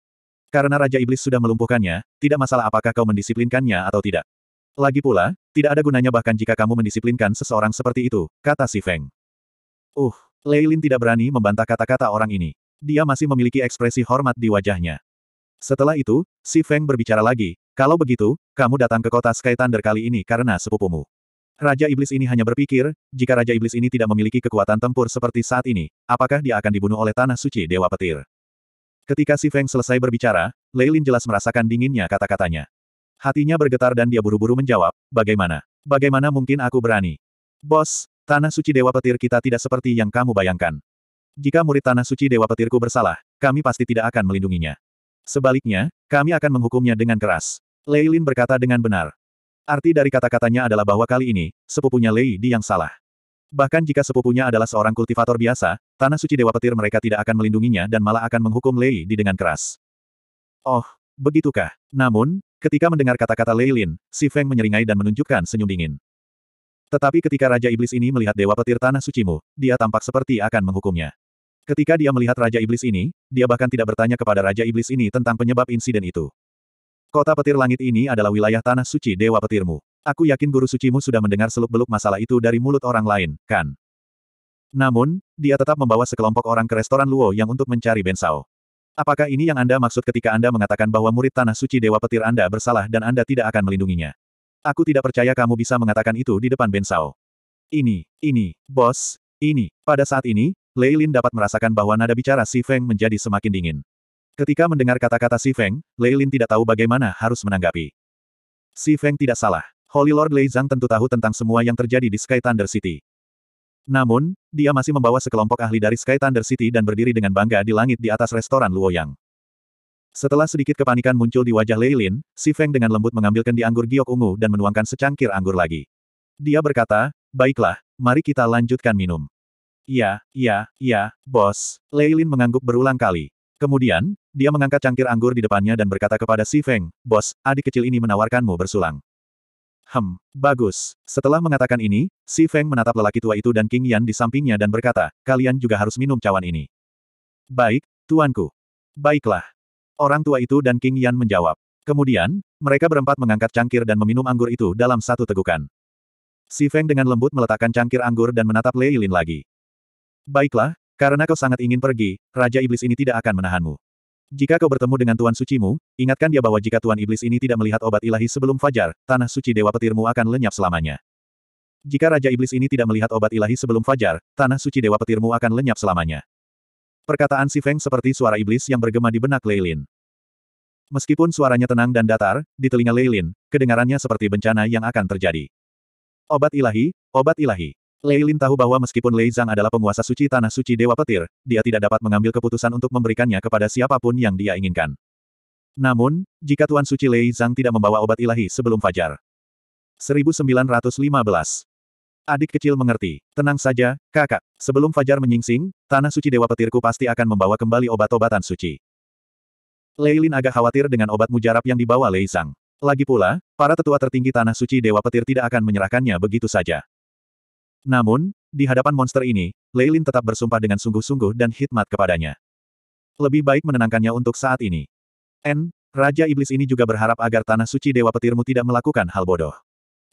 Karena Raja Iblis sudah melumpuhkannya, tidak masalah apakah kau mendisiplinkannya atau tidak. Lagi pula, tidak ada gunanya bahkan jika kamu mendisiplinkan seseorang seperti itu, kata si Feng. Uh, Lei Lin tidak berani membantah kata-kata orang ini. Dia masih memiliki ekspresi hormat di wajahnya. Setelah itu, si Feng berbicara lagi, kalau begitu, kamu datang ke kota Sky Thunder kali ini karena sepupumu. Raja Iblis ini hanya berpikir, jika Raja Iblis ini tidak memiliki kekuatan tempur seperti saat ini, apakah dia akan dibunuh oleh Tanah Suci Dewa Petir? Ketika si Feng selesai berbicara, Leilin jelas merasakan dinginnya kata-katanya. Hatinya bergetar dan dia buru-buru menjawab, bagaimana? Bagaimana mungkin aku berani? Bos, Tanah Suci Dewa Petir kita tidak seperti yang kamu bayangkan. Jika murid Tanah Suci Dewa Petirku bersalah, kami pasti tidak akan melindunginya. Sebaliknya, kami akan menghukumnya dengan keras. Lei Lin berkata dengan benar. Arti dari kata-katanya adalah bahwa kali ini, sepupunya Lei Di yang salah. Bahkan jika sepupunya adalah seorang kultivator biasa, Tanah Suci Dewa Petir mereka tidak akan melindunginya dan malah akan menghukum Lei Di dengan keras. Oh, begitukah? Namun, ketika mendengar kata-kata Lei Lin, si Feng menyeringai dan menunjukkan senyum dingin. Tetapi ketika Raja Iblis ini melihat Dewa Petir Tanah Sucimu, dia tampak seperti akan menghukumnya. Ketika dia melihat Raja Iblis ini, dia bahkan tidak bertanya kepada Raja Iblis ini tentang penyebab insiden itu. Kota petir langit ini adalah wilayah tanah suci Dewa Petirmu. Aku yakin guru sucimu sudah mendengar seluk-beluk masalah itu dari mulut orang lain, kan? Namun, dia tetap membawa sekelompok orang ke restoran Luo yang untuk mencari Bensao. Apakah ini yang Anda maksud ketika Anda mengatakan bahwa murid tanah suci Dewa Petir Anda bersalah dan Anda tidak akan melindunginya? Aku tidak percaya kamu bisa mengatakan itu di depan Bensao. Ini, ini, bos, ini. Pada saat ini, Lei Lin dapat merasakan bahwa nada bicara Si Feng menjadi semakin dingin. Ketika mendengar kata-kata Si Feng, Lei Lin tidak tahu bagaimana harus menanggapi. Si Feng tidak salah. Holy Lord Lei Zhang tentu tahu tentang semua yang terjadi di Sky Thunder City. Namun, dia masih membawa sekelompok ahli dari Sky Thunder City dan berdiri dengan bangga di langit di atas restoran Luoyang. Setelah sedikit kepanikan muncul di wajah Lei Lin, Si Feng dengan lembut mengambil kendi anggur giok ungu dan menuangkan secangkir anggur lagi. Dia berkata, baiklah, mari kita lanjutkan minum. Iya, iya, iya, bos. Leilin mengangguk berulang kali. Kemudian, dia mengangkat cangkir anggur di depannya dan berkata kepada Si Feng, Bos, adik kecil ini menawarkanmu bersulang. Hem, bagus. Setelah mengatakan ini, Si Feng menatap lelaki tua itu dan King Yan di sampingnya dan berkata, kalian juga harus minum cawan ini. Baik, tuanku. Baiklah. Orang tua itu dan King Yan menjawab. Kemudian, mereka berempat mengangkat cangkir dan meminum anggur itu dalam satu tegukan. Si Feng dengan lembut meletakkan cangkir anggur dan menatap Lei Lin lagi. Baiklah, karena kau sangat ingin pergi, Raja Iblis ini tidak akan menahanmu. Jika kau bertemu dengan Tuan Sucimu, ingatkan dia bahwa jika Tuan Iblis ini tidak melihat obat ilahi sebelum fajar, tanah suci Dewa Petirmu akan lenyap selamanya. Jika Raja Iblis ini tidak melihat obat ilahi sebelum fajar, tanah suci Dewa Petirmu akan lenyap selamanya. Perkataan Si Feng seperti suara iblis yang bergema di benak Leilin. Meskipun suaranya tenang dan datar, di telinga Leilin, kedengarannya seperti bencana yang akan terjadi. Obat ilahi, obat ilahi. Lei Lin tahu bahwa meskipun Lei Zhang adalah penguasa suci tanah suci Dewa Petir, dia tidak dapat mengambil keputusan untuk memberikannya kepada siapapun yang dia inginkan. Namun, jika Tuan Suci Lei Zhang tidak membawa obat ilahi sebelum fajar. 1915 Adik kecil mengerti. Tenang saja, kakak. Sebelum fajar menyingsing, tanah suci Dewa Petirku pasti akan membawa kembali obat-obatan suci. Lei Lin agak khawatir dengan obat mujarab yang dibawa Lei Zhang. Lagi pula, para tetua tertinggi tanah suci Dewa Petir tidak akan menyerahkannya begitu saja. Namun, di hadapan monster ini, Leilin tetap bersumpah dengan sungguh-sungguh dan hikmat kepadanya. Lebih baik menenangkannya untuk saat ini. N, Raja Iblis ini juga berharap agar Tanah Suci Dewa Petirmu tidak melakukan hal bodoh.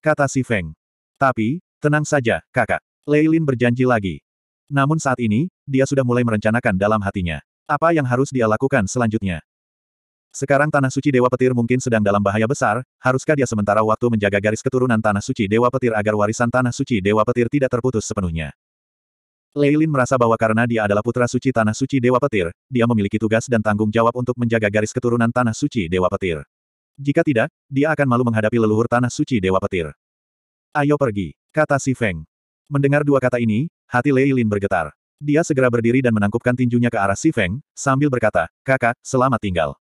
Kata si Feng. Tapi, tenang saja, kakak. Leilin berjanji lagi. Namun saat ini, dia sudah mulai merencanakan dalam hatinya. Apa yang harus dia lakukan selanjutnya? Sekarang Tanah Suci Dewa Petir mungkin sedang dalam bahaya besar, haruskah dia sementara waktu menjaga garis keturunan Tanah Suci Dewa Petir agar warisan Tanah Suci Dewa Petir tidak terputus sepenuhnya? Leilin merasa bahwa karena dia adalah putra suci Tanah Suci Dewa Petir, dia memiliki tugas dan tanggung jawab untuk menjaga garis keturunan Tanah Suci Dewa Petir. Jika tidak, dia akan malu menghadapi leluhur Tanah Suci Dewa Petir. Ayo pergi, kata si Feng. Mendengar dua kata ini, hati Leilin bergetar. Dia segera berdiri dan menangkupkan tinjunya ke arah Si Feng, sambil berkata, kakak, selamat tinggal.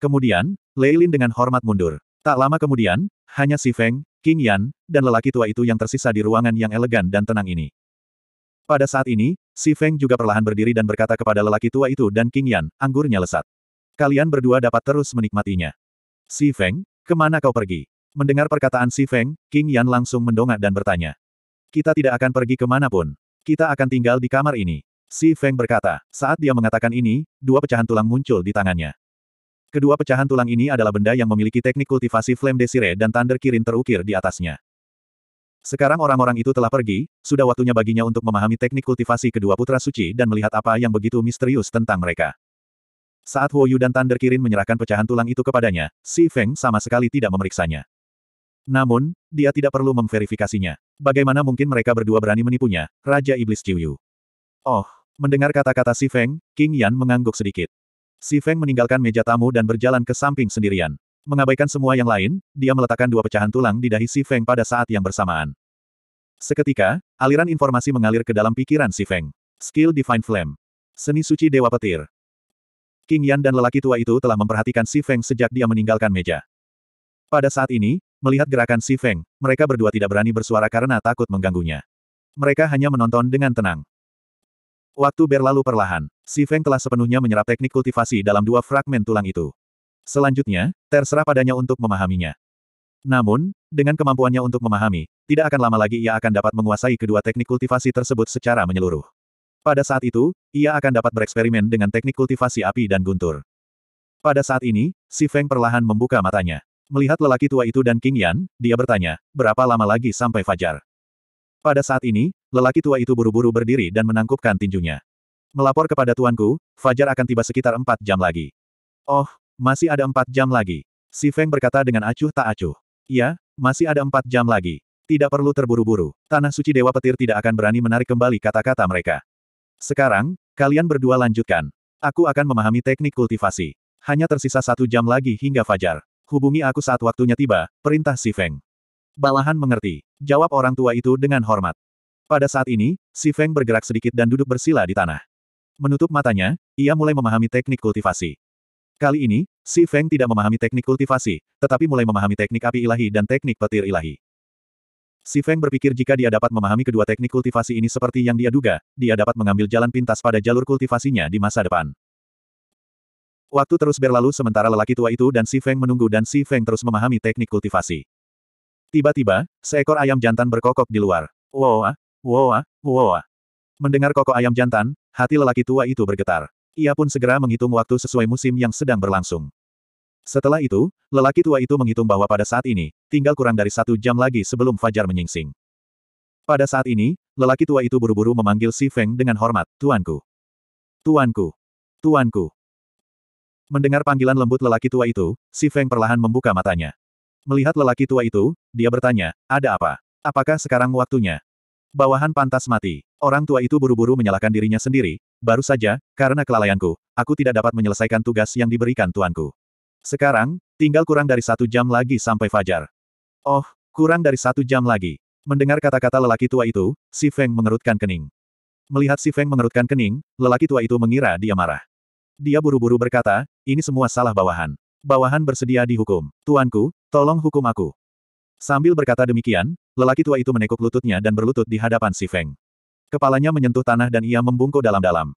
Kemudian, Leilin dengan hormat mundur. Tak lama kemudian, hanya si Feng, King Yan, dan lelaki tua itu yang tersisa di ruangan yang elegan dan tenang ini. Pada saat ini, si Feng juga perlahan berdiri dan berkata kepada lelaki tua itu dan King Yan, anggurnya lesat. Kalian berdua dapat terus menikmatinya. Si Feng, kemana kau pergi? Mendengar perkataan si Feng, King Yan langsung mendongak dan bertanya. Kita tidak akan pergi kemanapun. Kita akan tinggal di kamar ini. Si Feng berkata, saat dia mengatakan ini, dua pecahan tulang muncul di tangannya. Kedua pecahan tulang ini adalah benda yang memiliki teknik kultivasi Flame Desire dan Thunder Kirin terukir di atasnya. Sekarang orang-orang itu telah pergi, sudah waktunya baginya untuk memahami teknik kultivasi kedua putra suci dan melihat apa yang begitu misterius tentang mereka. Saat Huoyu dan Thunder Kirin menyerahkan pecahan tulang itu kepadanya, Si Feng sama sekali tidak memeriksanya. Namun, dia tidak perlu memverifikasinya. Bagaimana mungkin mereka berdua berani menipunya, Raja Iblis Yu. Oh, mendengar kata-kata Si Feng, King Yan mengangguk sedikit. Si Feng meninggalkan meja tamu dan berjalan ke samping sendirian. Mengabaikan semua yang lain, dia meletakkan dua pecahan tulang di dahi Si Feng pada saat yang bersamaan. Seketika, aliran informasi mengalir ke dalam pikiran Si Feng. Skill Divine Flame. Seni suci Dewa Petir. King Yan dan lelaki tua itu telah memperhatikan Si Feng sejak dia meninggalkan meja. Pada saat ini, melihat gerakan Si Feng, mereka berdua tidak berani bersuara karena takut mengganggunya. Mereka hanya menonton dengan tenang. Waktu berlalu perlahan. Si Feng telah sepenuhnya menyerap teknik kultivasi dalam dua fragmen tulang itu. Selanjutnya, terserah padanya untuk memahaminya. Namun, dengan kemampuannya untuk memahami, tidak akan lama lagi ia akan dapat menguasai kedua teknik kultivasi tersebut secara menyeluruh. Pada saat itu, ia akan dapat bereksperimen dengan teknik kultivasi api dan guntur. Pada saat ini, si Feng perlahan membuka matanya. Melihat lelaki tua itu dan King Yan, dia bertanya, berapa lama lagi sampai fajar? Pada saat ini, Lelaki tua itu buru-buru berdiri dan menangkupkan tinjunya. Melapor kepada tuanku, Fajar akan tiba sekitar empat jam lagi. Oh, masih ada empat jam lagi. Si Feng berkata dengan acuh tak acuh. Iya, masih ada empat jam lagi. Tidak perlu terburu-buru. Tanah suci Dewa Petir tidak akan berani menarik kembali kata-kata mereka. Sekarang, kalian berdua lanjutkan. Aku akan memahami teknik kultivasi. Hanya tersisa satu jam lagi hingga Fajar. Hubungi aku saat waktunya tiba, perintah si Feng. Balahan mengerti. Jawab orang tua itu dengan hormat. Pada saat ini, Si Feng bergerak sedikit dan duduk bersila di tanah. Menutup matanya, ia mulai memahami teknik kultivasi. Kali ini, Si Feng tidak memahami teknik kultivasi, tetapi mulai memahami teknik api ilahi dan teknik petir ilahi. Si Feng berpikir jika dia dapat memahami kedua teknik kultivasi ini seperti yang dia duga, dia dapat mengambil jalan pintas pada jalur kultivasinya di masa depan. Waktu terus berlalu sementara lelaki tua itu dan Si Feng menunggu dan Si Feng terus memahami teknik kultivasi. Tiba-tiba, seekor ayam jantan berkokok di luar. Wow, ah, Woa, woa. Mendengar koko ayam jantan, hati lelaki tua itu bergetar. Ia pun segera menghitung waktu sesuai musim yang sedang berlangsung. Setelah itu, lelaki tua itu menghitung bahwa pada saat ini, tinggal kurang dari satu jam lagi sebelum fajar menyingsing. Pada saat ini, lelaki tua itu buru-buru memanggil Si Feng dengan hormat, Tuanku. Tuanku. Tuanku. Mendengar panggilan lembut lelaki tua itu, Si Feng perlahan membuka matanya. Melihat lelaki tua itu, dia bertanya, ada apa? Apakah sekarang waktunya? Bawahan pantas mati. Orang tua itu buru-buru menyalahkan dirinya sendiri, baru saja, karena kelalaianku, aku tidak dapat menyelesaikan tugas yang diberikan tuanku. Sekarang, tinggal kurang dari satu jam lagi sampai fajar. Oh, kurang dari satu jam lagi. Mendengar kata-kata lelaki tua itu, si Feng mengerutkan kening. Melihat si Feng mengerutkan kening, lelaki tua itu mengira dia marah. Dia buru-buru berkata, ini semua salah bawahan. Bawahan bersedia dihukum. Tuanku, tolong hukum aku. Sambil berkata demikian, lelaki tua itu menekuk lututnya dan berlutut di hadapan Si Feng. Kepalanya menyentuh tanah dan ia membungkuk dalam-dalam.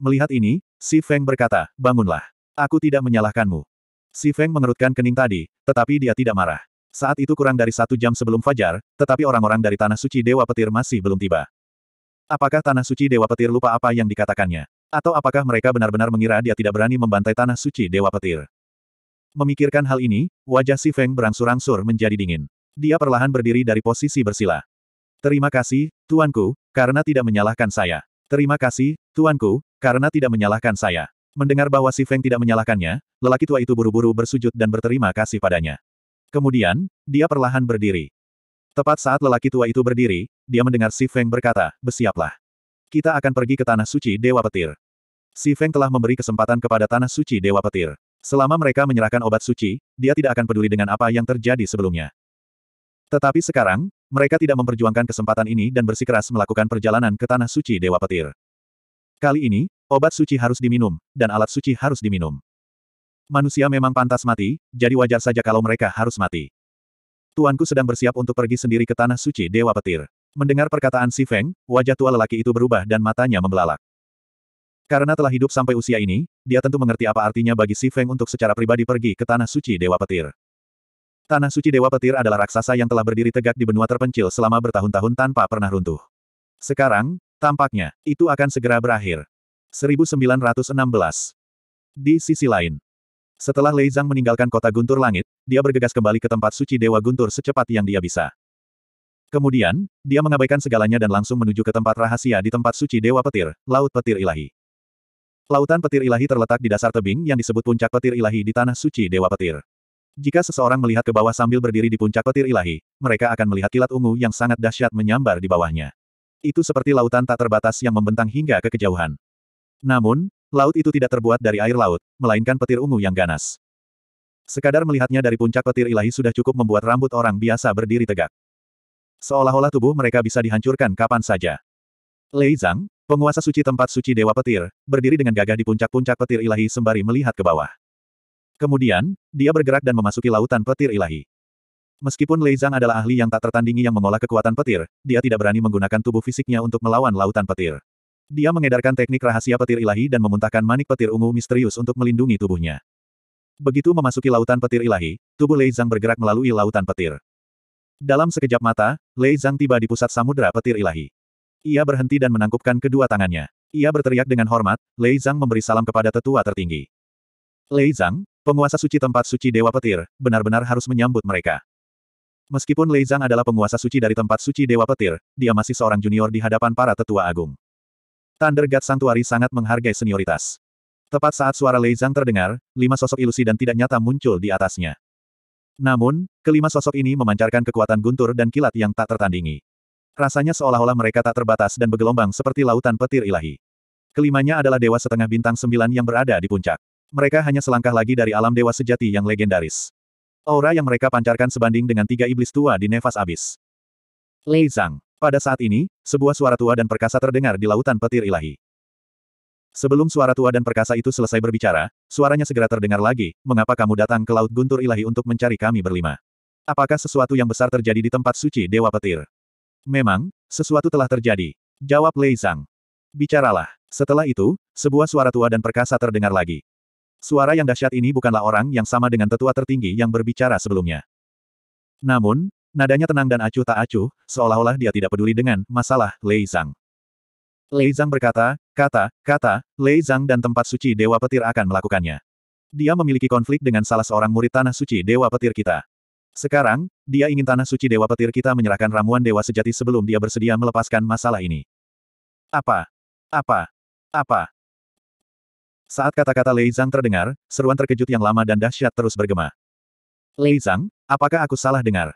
Melihat ini, Si Feng berkata, bangunlah. Aku tidak menyalahkanmu. Si Feng mengerutkan kening tadi, tetapi dia tidak marah. Saat itu kurang dari satu jam sebelum fajar, tetapi orang-orang dari Tanah Suci Dewa Petir masih belum tiba. Apakah Tanah Suci Dewa Petir lupa apa yang dikatakannya? Atau apakah mereka benar-benar mengira dia tidak berani membantai Tanah Suci Dewa Petir? Memikirkan hal ini, wajah Si Feng berangsur-angsur menjadi dingin. Dia perlahan berdiri dari posisi bersila. Terima kasih, Tuanku, karena tidak menyalahkan saya. Terima kasih, Tuanku, karena tidak menyalahkan saya. Mendengar bahwa si Feng tidak menyalahkannya, lelaki tua itu buru-buru bersujud dan berterima kasih padanya. Kemudian, dia perlahan berdiri. Tepat saat lelaki tua itu berdiri, dia mendengar si Feng berkata, bersiaplah. Kita akan pergi ke Tanah Suci Dewa Petir. Si Feng telah memberi kesempatan kepada Tanah Suci Dewa Petir. Selama mereka menyerahkan obat suci, dia tidak akan peduli dengan apa yang terjadi sebelumnya. Tetapi sekarang, mereka tidak memperjuangkan kesempatan ini dan bersikeras melakukan perjalanan ke Tanah Suci Dewa Petir. Kali ini, obat suci harus diminum, dan alat suci harus diminum. Manusia memang pantas mati, jadi wajar saja kalau mereka harus mati. Tuanku sedang bersiap untuk pergi sendiri ke Tanah Suci Dewa Petir. Mendengar perkataan Si Feng, wajah tua lelaki itu berubah dan matanya membelalak. Karena telah hidup sampai usia ini, dia tentu mengerti apa artinya bagi Si Feng untuk secara pribadi pergi ke Tanah Suci Dewa Petir. Tanah suci Dewa Petir adalah raksasa yang telah berdiri tegak di benua terpencil selama bertahun-tahun tanpa pernah runtuh. Sekarang, tampaknya, itu akan segera berakhir. 1916 Di sisi lain, setelah Lei Zhang meninggalkan kota Guntur Langit, dia bergegas kembali ke tempat suci Dewa Guntur secepat yang dia bisa. Kemudian, dia mengabaikan segalanya dan langsung menuju ke tempat rahasia di tempat suci Dewa Petir, Laut Petir Ilahi. Lautan Petir Ilahi terletak di dasar tebing yang disebut puncak Petir Ilahi di tanah suci Dewa Petir. Jika seseorang melihat ke bawah sambil berdiri di puncak petir ilahi, mereka akan melihat kilat ungu yang sangat dahsyat menyambar di bawahnya. Itu seperti lautan tak terbatas yang membentang hingga ke kejauhan. Namun, laut itu tidak terbuat dari air laut, melainkan petir ungu yang ganas. Sekadar melihatnya dari puncak petir ilahi sudah cukup membuat rambut orang biasa berdiri tegak. Seolah-olah tubuh mereka bisa dihancurkan kapan saja. Lei Zhang, penguasa suci tempat suci Dewa Petir, berdiri dengan gagah di puncak-puncak petir ilahi sembari melihat ke bawah. Kemudian, dia bergerak dan memasuki lautan petir ilahi. Meskipun Lei Zhang adalah ahli yang tak tertandingi yang mengolah kekuatan petir, dia tidak berani menggunakan tubuh fisiknya untuk melawan lautan petir. Dia mengedarkan teknik rahasia petir ilahi dan memuntahkan manik petir ungu misterius untuk melindungi tubuhnya. Begitu memasuki lautan petir ilahi, tubuh Lei Zhang bergerak melalui lautan petir. Dalam sekejap mata, Lei Zhang tiba di pusat samudera petir ilahi. Ia berhenti dan menangkupkan kedua tangannya. Ia berteriak dengan hormat, Lei Zhang memberi salam kepada tetua tertinggi. Lei Zhang, Penguasa suci tempat suci Dewa Petir, benar-benar harus menyambut mereka. Meskipun Lei Zhang adalah penguasa suci dari tempat suci Dewa Petir, dia masih seorang junior di hadapan para tetua agung. Thunder God Sanctuary sangat menghargai senioritas. Tepat saat suara Lei Zhang terdengar, lima sosok ilusi dan tidak nyata muncul di atasnya. Namun, kelima sosok ini memancarkan kekuatan guntur dan kilat yang tak tertandingi. Rasanya seolah-olah mereka tak terbatas dan bergelombang seperti lautan petir ilahi. Kelimanya adalah dewa setengah bintang sembilan yang berada di puncak. Mereka hanya selangkah lagi dari alam dewa sejati yang legendaris. Aura yang mereka pancarkan sebanding dengan tiga iblis tua di nefas abis. Lei Zhang. Pada saat ini, sebuah suara tua dan perkasa terdengar di lautan petir ilahi. Sebelum suara tua dan perkasa itu selesai berbicara, suaranya segera terdengar lagi, mengapa kamu datang ke Laut Guntur Ilahi untuk mencari kami berlima? Apakah sesuatu yang besar terjadi di tempat suci Dewa Petir? Memang, sesuatu telah terjadi. Jawab Lei Zhang. Bicaralah. Setelah itu, sebuah suara tua dan perkasa terdengar lagi. Suara yang dahsyat ini bukanlah orang yang sama dengan tetua tertinggi yang berbicara sebelumnya. Namun, nadanya tenang dan acuh tak acuh, seolah-olah dia tidak peduli dengan masalah Lei Zhang. Lei Zhang berkata, kata, kata, Lei Zhang dan tempat suci Dewa Petir akan melakukannya. Dia memiliki konflik dengan salah seorang murid tanah suci Dewa Petir kita. Sekarang, dia ingin tanah suci Dewa Petir kita menyerahkan ramuan Dewa Sejati sebelum dia bersedia melepaskan masalah ini. Apa? Apa? Apa? Saat kata-kata Lei Zhang terdengar, seruan terkejut yang lama dan dahsyat terus bergema. Lei Zhang, apakah aku salah dengar?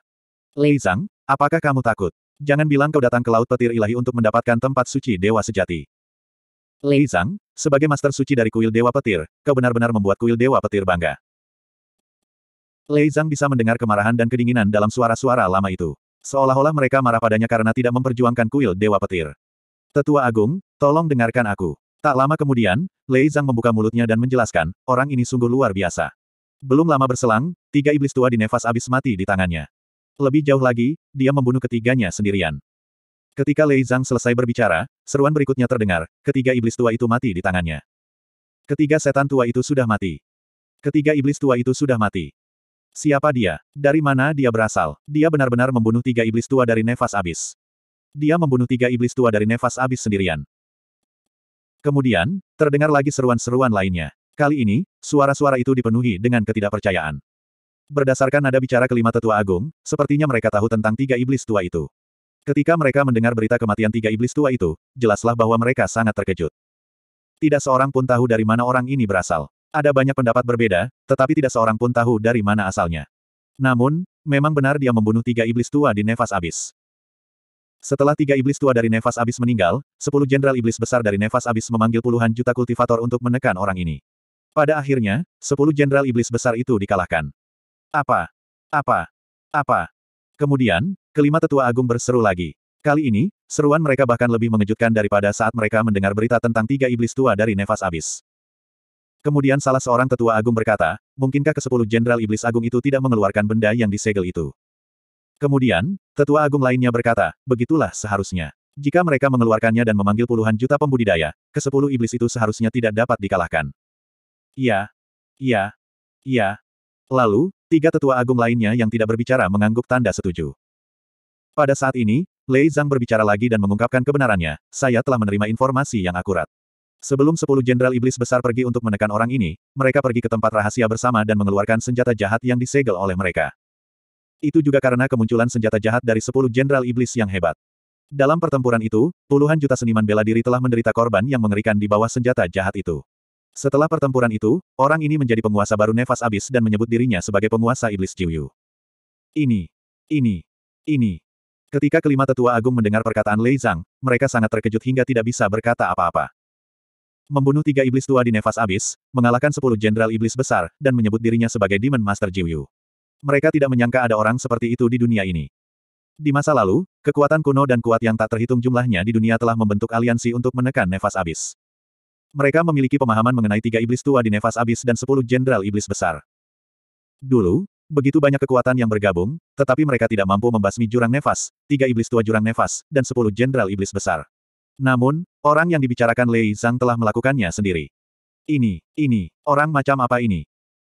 Lei Zhang, apakah kamu takut? Jangan bilang kau datang ke Laut Petir Ilahi untuk mendapatkan tempat suci Dewa Sejati. Lei Zhang, sebagai master suci dari kuil Dewa Petir, kau benar-benar membuat kuil Dewa Petir bangga. Lei Zhang bisa mendengar kemarahan dan kedinginan dalam suara-suara lama itu. Seolah-olah mereka marah padanya karena tidak memperjuangkan kuil Dewa Petir. Tetua Agung, tolong dengarkan aku. Tak lama kemudian, Lei Zhang membuka mulutnya dan menjelaskan, orang ini sungguh luar biasa. Belum lama berselang, tiga iblis tua di nefas abis mati di tangannya. Lebih jauh lagi, dia membunuh ketiganya sendirian. Ketika Lei Zhang selesai berbicara, seruan berikutnya terdengar, ketiga iblis tua itu mati di tangannya. Ketiga setan tua itu sudah mati. Ketiga iblis tua itu sudah mati. Siapa dia? Dari mana dia berasal? Dia benar-benar membunuh tiga iblis tua dari nefas abis. Dia membunuh tiga iblis tua dari nefas abis sendirian. Kemudian, terdengar lagi seruan-seruan lainnya. Kali ini, suara-suara itu dipenuhi dengan ketidakpercayaan. Berdasarkan nada bicara kelima tetua agung, sepertinya mereka tahu tentang tiga iblis tua itu. Ketika mereka mendengar berita kematian tiga iblis tua itu, jelaslah bahwa mereka sangat terkejut. Tidak seorang pun tahu dari mana orang ini berasal. Ada banyak pendapat berbeda, tetapi tidak seorang pun tahu dari mana asalnya. Namun, memang benar dia membunuh tiga iblis tua di Nefas Abis. Setelah tiga iblis tua dari Nefas Abis meninggal, sepuluh jenderal iblis besar dari Nefas Abis memanggil puluhan juta kultivator untuk menekan orang ini. Pada akhirnya, sepuluh jenderal iblis besar itu dikalahkan. Apa? Apa? Apa? Kemudian, kelima tetua agung berseru lagi. Kali ini, seruan mereka bahkan lebih mengejutkan daripada saat mereka mendengar berita tentang tiga iblis tua dari Nefas Abis. Kemudian salah seorang tetua agung berkata, mungkinkah ke sepuluh jenderal iblis agung itu tidak mengeluarkan benda yang disegel itu? Kemudian, tetua agung lainnya berkata, begitulah seharusnya. Jika mereka mengeluarkannya dan memanggil puluhan juta pembudidaya, kesepuluh iblis itu seharusnya tidak dapat dikalahkan. Iya. Iya. Iya. Lalu, tiga tetua agung lainnya yang tidak berbicara mengangguk tanda setuju. Pada saat ini, Lei Zhang berbicara lagi dan mengungkapkan kebenarannya, saya telah menerima informasi yang akurat. Sebelum sepuluh jenderal iblis besar pergi untuk menekan orang ini, mereka pergi ke tempat rahasia bersama dan mengeluarkan senjata jahat yang disegel oleh mereka. Itu juga karena kemunculan senjata jahat dari sepuluh jenderal iblis yang hebat. Dalam pertempuran itu, puluhan juta seniman bela diri telah menderita korban yang mengerikan di bawah senjata jahat itu. Setelah pertempuran itu, orang ini menjadi penguasa baru Nefas Abis dan menyebut dirinya sebagai penguasa iblis Jiuyu. Ini, ini, ini. Ketika kelima tetua agung mendengar perkataan Lei Zhang, mereka sangat terkejut hingga tidak bisa berkata apa-apa. Membunuh tiga iblis tua di Nefas Abis, mengalahkan sepuluh jenderal iblis besar, dan menyebut dirinya sebagai Demon Master Jiuyu. Mereka tidak menyangka ada orang seperti itu di dunia ini. Di masa lalu, kekuatan kuno dan kuat yang tak terhitung jumlahnya di dunia telah membentuk aliansi untuk menekan Nefas Abis. Mereka memiliki pemahaman mengenai tiga iblis tua di Nefas Abis dan sepuluh jenderal iblis besar. Dulu, begitu banyak kekuatan yang bergabung, tetapi mereka tidak mampu membasmi jurang nefas, tiga iblis tua jurang nefas, dan sepuluh jenderal iblis besar. Namun, orang yang dibicarakan Lei Zhang telah melakukannya sendiri. Ini, ini, orang macam apa ini?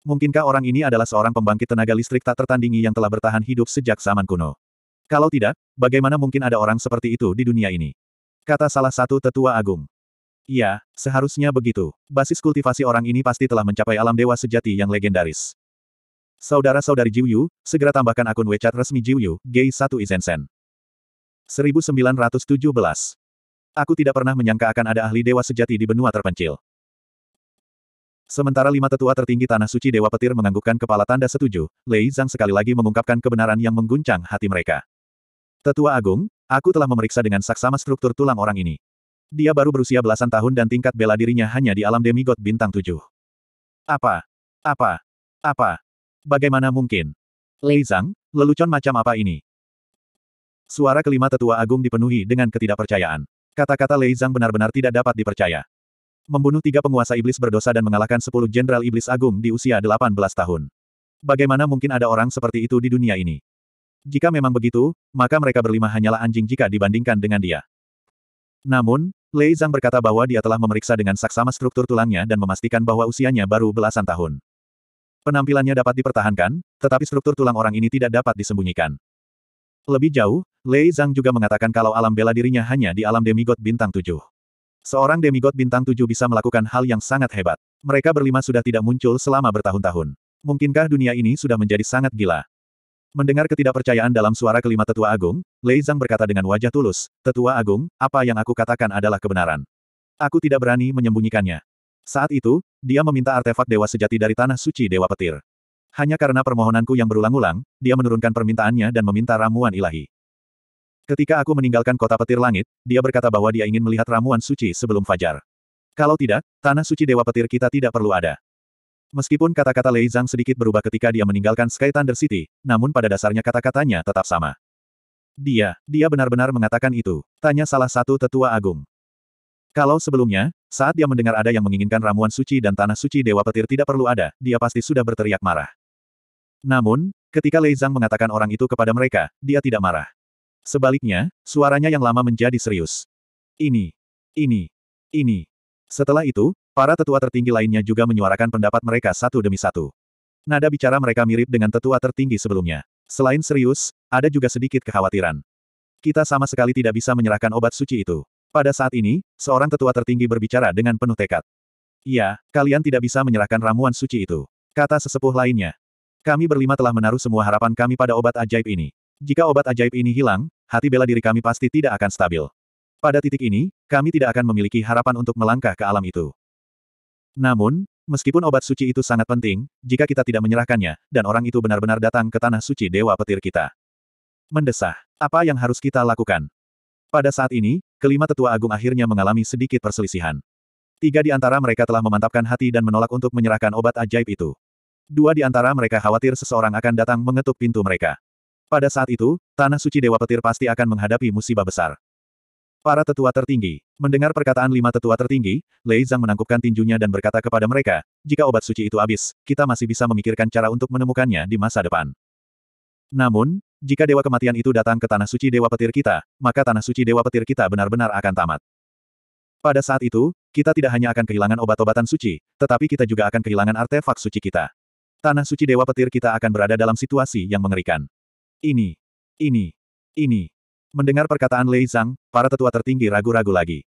Mungkinkah orang ini adalah seorang pembangkit tenaga listrik tak tertandingi yang telah bertahan hidup sejak zaman kuno? Kalau tidak, bagaimana mungkin ada orang seperti itu di dunia ini? Kata salah satu tetua agung. Iya, seharusnya begitu. Basis kultivasi orang ini pasti telah mencapai alam dewa sejati yang legendaris. Saudara-saudari Jiuyu, segera tambahkan akun WeChat resmi Jiuyu, G1 Izensen. 1917. Aku tidak pernah menyangka akan ada ahli dewa sejati di benua terpencil. Sementara lima tetua tertinggi Tanah Suci Dewa Petir menganggukkan kepala tanda setuju, Lei Zhang sekali lagi mengungkapkan kebenaran yang mengguncang hati mereka. Tetua Agung, aku telah memeriksa dengan saksama struktur tulang orang ini. Dia baru berusia belasan tahun dan tingkat bela dirinya hanya di alam demigod bintang tujuh. Apa? Apa? Apa? Bagaimana mungkin? Lei Zhang, lelucon macam apa ini? Suara kelima tetua agung dipenuhi dengan ketidakpercayaan. Kata-kata Lei Zhang benar-benar tidak dapat dipercaya membunuh tiga penguasa iblis berdosa dan mengalahkan sepuluh jenderal iblis agung di usia 18 tahun. Bagaimana mungkin ada orang seperti itu di dunia ini? Jika memang begitu, maka mereka berlima hanyalah anjing jika dibandingkan dengan dia. Namun, Lei Zhang berkata bahwa dia telah memeriksa dengan saksama struktur tulangnya dan memastikan bahwa usianya baru belasan tahun. Penampilannya dapat dipertahankan, tetapi struktur tulang orang ini tidak dapat disembunyikan. Lebih jauh, Lei Zhang juga mengatakan kalau alam bela dirinya hanya di alam demigod bintang tujuh. Seorang demigod bintang tujuh bisa melakukan hal yang sangat hebat. Mereka berlima sudah tidak muncul selama bertahun-tahun. Mungkinkah dunia ini sudah menjadi sangat gila? Mendengar ketidakpercayaan dalam suara kelima tetua agung, Lei Zhang berkata dengan wajah tulus, Tetua agung, apa yang aku katakan adalah kebenaran. Aku tidak berani menyembunyikannya. Saat itu, dia meminta artefak dewa sejati dari tanah suci dewa petir. Hanya karena permohonanku yang berulang-ulang, dia menurunkan permintaannya dan meminta ramuan ilahi. Ketika aku meninggalkan kota petir langit, dia berkata bahwa dia ingin melihat ramuan suci sebelum fajar. Kalau tidak, tanah suci dewa petir kita tidak perlu ada. Meskipun kata-kata Lei Zhang sedikit berubah ketika dia meninggalkan Sky Thunder City, namun pada dasarnya kata-katanya tetap sama. Dia, dia benar-benar mengatakan itu, tanya salah satu tetua agung. Kalau sebelumnya, saat dia mendengar ada yang menginginkan ramuan suci dan tanah suci dewa petir tidak perlu ada, dia pasti sudah berteriak marah. Namun, ketika Lei Zhang mengatakan orang itu kepada mereka, dia tidak marah. Sebaliknya, suaranya yang lama menjadi serius. Ini, ini, ini. Setelah itu, para tetua tertinggi lainnya juga menyuarakan pendapat mereka satu demi satu. Nada bicara mereka mirip dengan tetua tertinggi sebelumnya. Selain serius, ada juga sedikit kekhawatiran. Kita sama sekali tidak bisa menyerahkan obat suci itu. Pada saat ini, seorang tetua tertinggi berbicara dengan penuh tekad. Iya, kalian tidak bisa menyerahkan ramuan suci itu. Kata sesepuh lainnya. Kami berlima telah menaruh semua harapan kami pada obat ajaib ini. Jika obat ajaib ini hilang, hati bela diri kami pasti tidak akan stabil. Pada titik ini, kami tidak akan memiliki harapan untuk melangkah ke alam itu. Namun, meskipun obat suci itu sangat penting, jika kita tidak menyerahkannya, dan orang itu benar-benar datang ke tanah suci Dewa Petir kita. Mendesah, apa yang harus kita lakukan? Pada saat ini, kelima tetua agung akhirnya mengalami sedikit perselisihan. Tiga di antara mereka telah memantapkan hati dan menolak untuk menyerahkan obat ajaib itu. Dua di antara mereka khawatir seseorang akan datang mengetuk pintu mereka. Pada saat itu, Tanah Suci Dewa Petir pasti akan menghadapi musibah besar. Para tetua tertinggi. Mendengar perkataan lima tetua tertinggi, Lei Zhang menangkupkan tinjunya dan berkata kepada mereka, jika obat suci itu habis, kita masih bisa memikirkan cara untuk menemukannya di masa depan. Namun, jika Dewa Kematian itu datang ke Tanah Suci Dewa Petir kita, maka Tanah Suci Dewa Petir kita benar-benar akan tamat. Pada saat itu, kita tidak hanya akan kehilangan obat-obatan suci, tetapi kita juga akan kehilangan artefak suci kita. Tanah Suci Dewa Petir kita akan berada dalam situasi yang mengerikan. Ini, ini, ini. Mendengar perkataan Lei Zhang, para tetua tertinggi ragu-ragu lagi.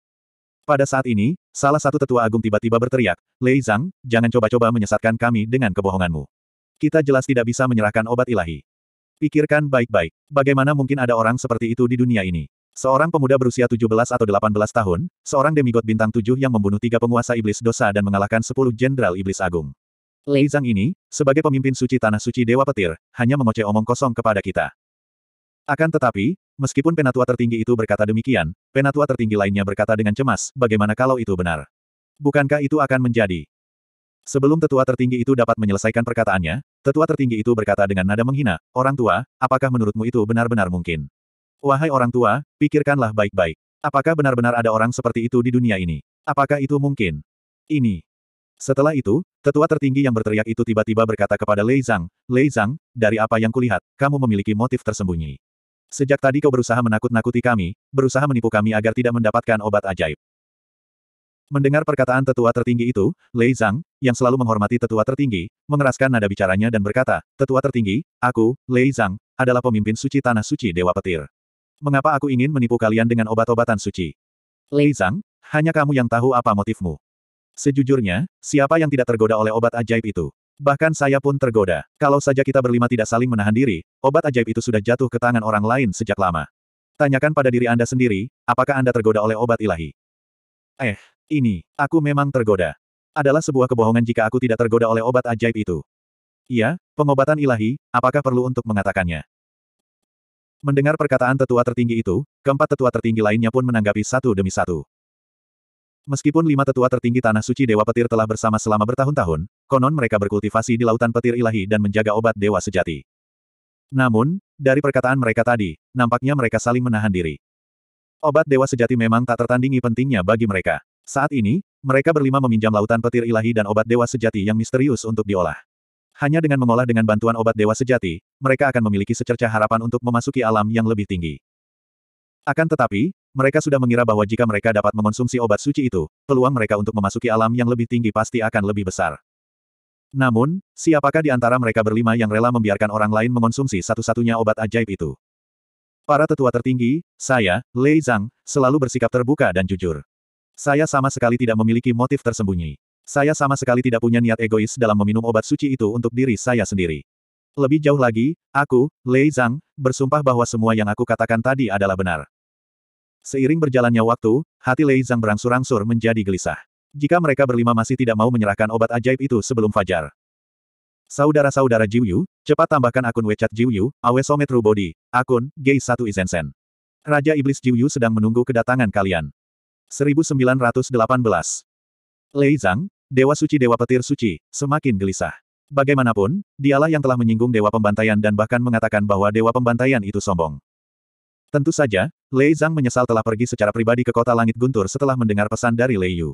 Pada saat ini, salah satu tetua agung tiba-tiba berteriak, Lei Zhang, jangan coba-coba menyesatkan kami dengan kebohonganmu. Kita jelas tidak bisa menyerahkan obat ilahi. Pikirkan baik-baik, bagaimana mungkin ada orang seperti itu di dunia ini? Seorang pemuda berusia 17 atau 18 tahun, seorang demigod bintang 7 yang membunuh tiga penguasa iblis dosa dan mengalahkan 10 jenderal iblis agung. Lei Zhang ini, sebagai pemimpin suci Tanah Suci Dewa Petir, hanya mengoceh omong kosong kepada kita. Akan tetapi, meskipun penatua tertinggi itu berkata demikian, penatua tertinggi lainnya berkata dengan cemas, bagaimana kalau itu benar? Bukankah itu akan menjadi? Sebelum tetua tertinggi itu dapat menyelesaikan perkataannya, tetua tertinggi itu berkata dengan nada menghina, Orang tua, apakah menurutmu itu benar-benar mungkin? Wahai orang tua, pikirkanlah baik-baik. Apakah benar-benar ada orang seperti itu di dunia ini? Apakah itu mungkin? Ini setelah itu, tetua tertinggi yang berteriak itu tiba-tiba berkata kepada Lei Zhang, Lei Zhang, dari apa yang kulihat, kamu memiliki motif tersembunyi. Sejak tadi kau berusaha menakut-nakuti kami, berusaha menipu kami agar tidak mendapatkan obat ajaib. Mendengar perkataan tetua tertinggi itu, Lei Zhang, yang selalu menghormati tetua tertinggi, mengeraskan nada bicaranya dan berkata, Tetua tertinggi, aku, Lei Zhang, adalah pemimpin suci Tanah Suci Dewa Petir. Mengapa aku ingin menipu kalian dengan obat-obatan suci? Lei Zhang, hanya kamu yang tahu apa motifmu. Sejujurnya, siapa yang tidak tergoda oleh obat ajaib itu? Bahkan saya pun tergoda. Kalau saja kita berlima tidak saling menahan diri, obat ajaib itu sudah jatuh ke tangan orang lain sejak lama. Tanyakan pada diri Anda sendiri, apakah Anda tergoda oleh obat ilahi? Eh, ini, aku memang tergoda. Adalah sebuah kebohongan jika aku tidak tergoda oleh obat ajaib itu. Iya, pengobatan ilahi, apakah perlu untuk mengatakannya? Mendengar perkataan tetua tertinggi itu, keempat tetua tertinggi lainnya pun menanggapi satu demi satu. Meskipun lima tetua tertinggi Tanah Suci Dewa Petir telah bersama selama bertahun-tahun, konon mereka berkultivasi di lautan petir ilahi dan menjaga obat dewa sejati. Namun, dari perkataan mereka tadi, nampaknya mereka saling menahan diri. Obat dewa sejati memang tak tertandingi pentingnya bagi mereka. Saat ini, mereka berlima meminjam lautan petir ilahi dan obat dewa sejati yang misterius untuk diolah. Hanya dengan mengolah dengan bantuan obat dewa sejati, mereka akan memiliki secerca harapan untuk memasuki alam yang lebih tinggi. Akan tetapi, mereka sudah mengira bahwa jika mereka dapat mengonsumsi obat suci itu, peluang mereka untuk memasuki alam yang lebih tinggi pasti akan lebih besar. Namun, siapakah di antara mereka berlima yang rela membiarkan orang lain mengonsumsi satu-satunya obat ajaib itu? Para tetua tertinggi, saya, Lei Zhang, selalu bersikap terbuka dan jujur. Saya sama sekali tidak memiliki motif tersembunyi. Saya sama sekali tidak punya niat egois dalam meminum obat suci itu untuk diri saya sendiri. Lebih jauh lagi, aku, Lei Zhang, bersumpah bahwa semua yang aku katakan tadi adalah benar. Seiring berjalannya waktu, hati Lei Zhang berangsur-angsur menjadi gelisah. Jika mereka berlima masih tidak mau menyerahkan obat ajaib itu sebelum fajar. Saudara-saudara Jiuyu, cepat tambahkan akun WeChat Jiuyu, Awe Awesometru Body, akun, G1 Izensen. Raja Iblis Jiuyu sedang menunggu kedatangan kalian. 1918. Lei Zhang, Dewa Suci Dewa Petir Suci, semakin gelisah. Bagaimanapun, dialah yang telah menyinggung Dewa Pembantaian dan bahkan mengatakan bahwa Dewa Pembantaian itu sombong. Tentu saja, Lei Zhang menyesal telah pergi secara pribadi ke kota langit Guntur setelah mendengar pesan dari Lei Yu.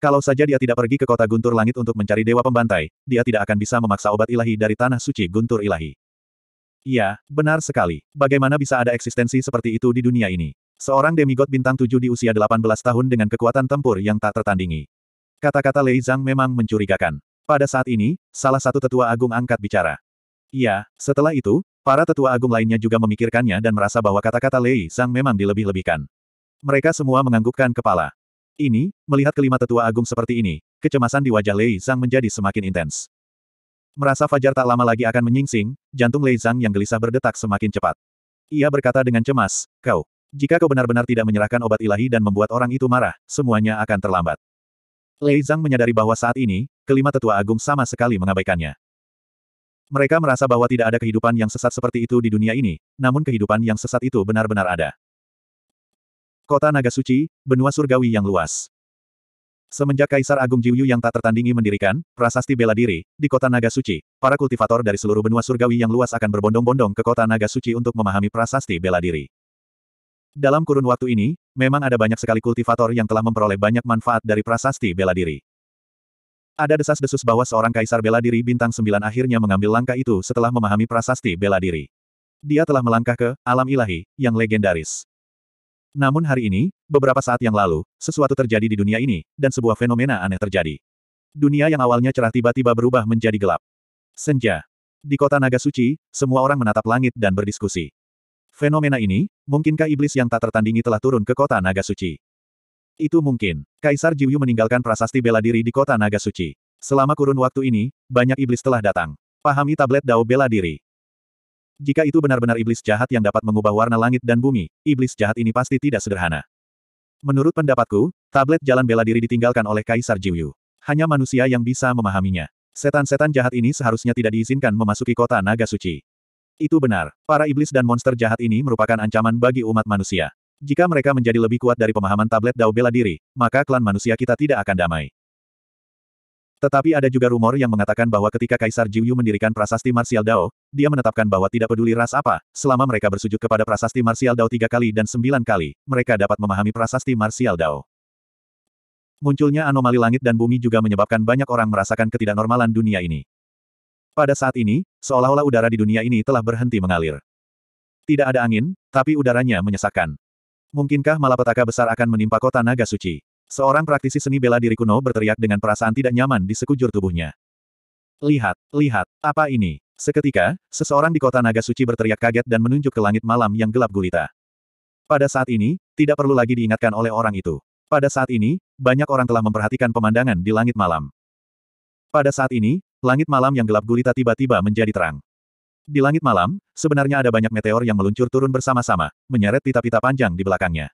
Kalau saja dia tidak pergi ke kota Guntur Langit untuk mencari Dewa Pembantai, dia tidak akan bisa memaksa obat ilahi dari tanah suci Guntur Ilahi. Ya, benar sekali. Bagaimana bisa ada eksistensi seperti itu di dunia ini? Seorang demigod bintang tujuh di usia 18 tahun dengan kekuatan tempur yang tak tertandingi. Kata-kata Lei Zhang memang mencurigakan. Pada saat ini, salah satu tetua agung angkat bicara. Ya, setelah itu, para tetua agung lainnya juga memikirkannya dan merasa bahwa kata-kata Lei Zhang memang dilebih-lebihkan. Mereka semua menganggukkan kepala. Ini, melihat kelima tetua agung seperti ini, kecemasan di wajah Lei Zhang menjadi semakin intens. Merasa Fajar tak lama lagi akan menyingsing, jantung Lei Zhang yang gelisah berdetak semakin cepat. Ia berkata dengan cemas, kau, jika kau benar-benar tidak menyerahkan obat ilahi dan membuat orang itu marah, semuanya akan terlambat. Lei Zhang menyadari bahwa saat ini, kelima tetua agung sama sekali mengabaikannya. Mereka merasa bahwa tidak ada kehidupan yang sesat seperti itu di dunia ini, namun kehidupan yang sesat itu benar-benar ada. Kota Naga Suci, benua surgawi yang luas. Semenjak Kaisar Agung Jiuyu yang tak tertandingi mendirikan prasasti bela diri di kota Naga Suci, para kultivator dari seluruh benua surgawi yang luas akan berbondong-bondong ke kota Naga Suci untuk memahami prasasti bela diri. Dalam kurun waktu ini, Memang ada banyak sekali kultivator yang telah memperoleh banyak manfaat dari prasasti bela diri. Ada desas-desus bahwa seorang kaisar bela diri bintang sembilan akhirnya mengambil langkah itu setelah memahami prasasti bela diri. Dia telah melangkah ke alam ilahi yang legendaris. Namun hari ini, beberapa saat yang lalu, sesuatu terjadi di dunia ini, dan sebuah fenomena aneh terjadi. Dunia yang awalnya cerah tiba-tiba berubah menjadi gelap. Senja. Di kota naga suci, semua orang menatap langit dan berdiskusi. Fenomena ini, mungkinkah iblis yang tak tertandingi telah turun ke kota naga suci? Itu mungkin. Kaisar Jiuyu meninggalkan prasasti bela diri di kota naga suci. Selama kurun waktu ini, banyak iblis telah datang. Pahami tablet dao bela diri. Jika itu benar-benar iblis jahat yang dapat mengubah warna langit dan bumi, iblis jahat ini pasti tidak sederhana. Menurut pendapatku, tablet jalan bela diri ditinggalkan oleh Kaisar Jiuyu. Hanya manusia yang bisa memahaminya. Setan-setan jahat ini seharusnya tidak diizinkan memasuki kota naga suci. Itu benar, para iblis dan monster jahat ini merupakan ancaman bagi umat manusia. Jika mereka menjadi lebih kuat dari pemahaman tablet Dao bela diri, maka klan manusia kita tidak akan damai. Tetapi ada juga rumor yang mengatakan bahwa ketika Kaisar Jiuyu mendirikan prasasti Martial Dao, dia menetapkan bahwa tidak peduli ras apa, selama mereka bersujud kepada prasasti Martial Dao tiga kali dan sembilan kali, mereka dapat memahami prasasti Martial Dao. Munculnya anomali langit dan bumi juga menyebabkan banyak orang merasakan ketidaknormalan dunia ini. Pada saat ini, seolah-olah udara di dunia ini telah berhenti mengalir. Tidak ada angin, tapi udaranya menyesakkan. Mungkinkah malapetaka besar akan menimpa kota naga suci? Seorang praktisi seni bela diri kuno berteriak dengan perasaan tidak nyaman di sekujur tubuhnya. Lihat, lihat, apa ini? Seketika, seseorang di kota naga suci berteriak kaget dan menunjuk ke langit malam yang gelap gulita. Pada saat ini, tidak perlu lagi diingatkan oleh orang itu. Pada saat ini, banyak orang telah memperhatikan pemandangan di langit malam. Pada saat ini, langit malam yang gelap gulita tiba-tiba menjadi terang. Di langit malam, sebenarnya ada banyak meteor yang meluncur turun bersama-sama, menyeret pita-pita panjang di belakangnya.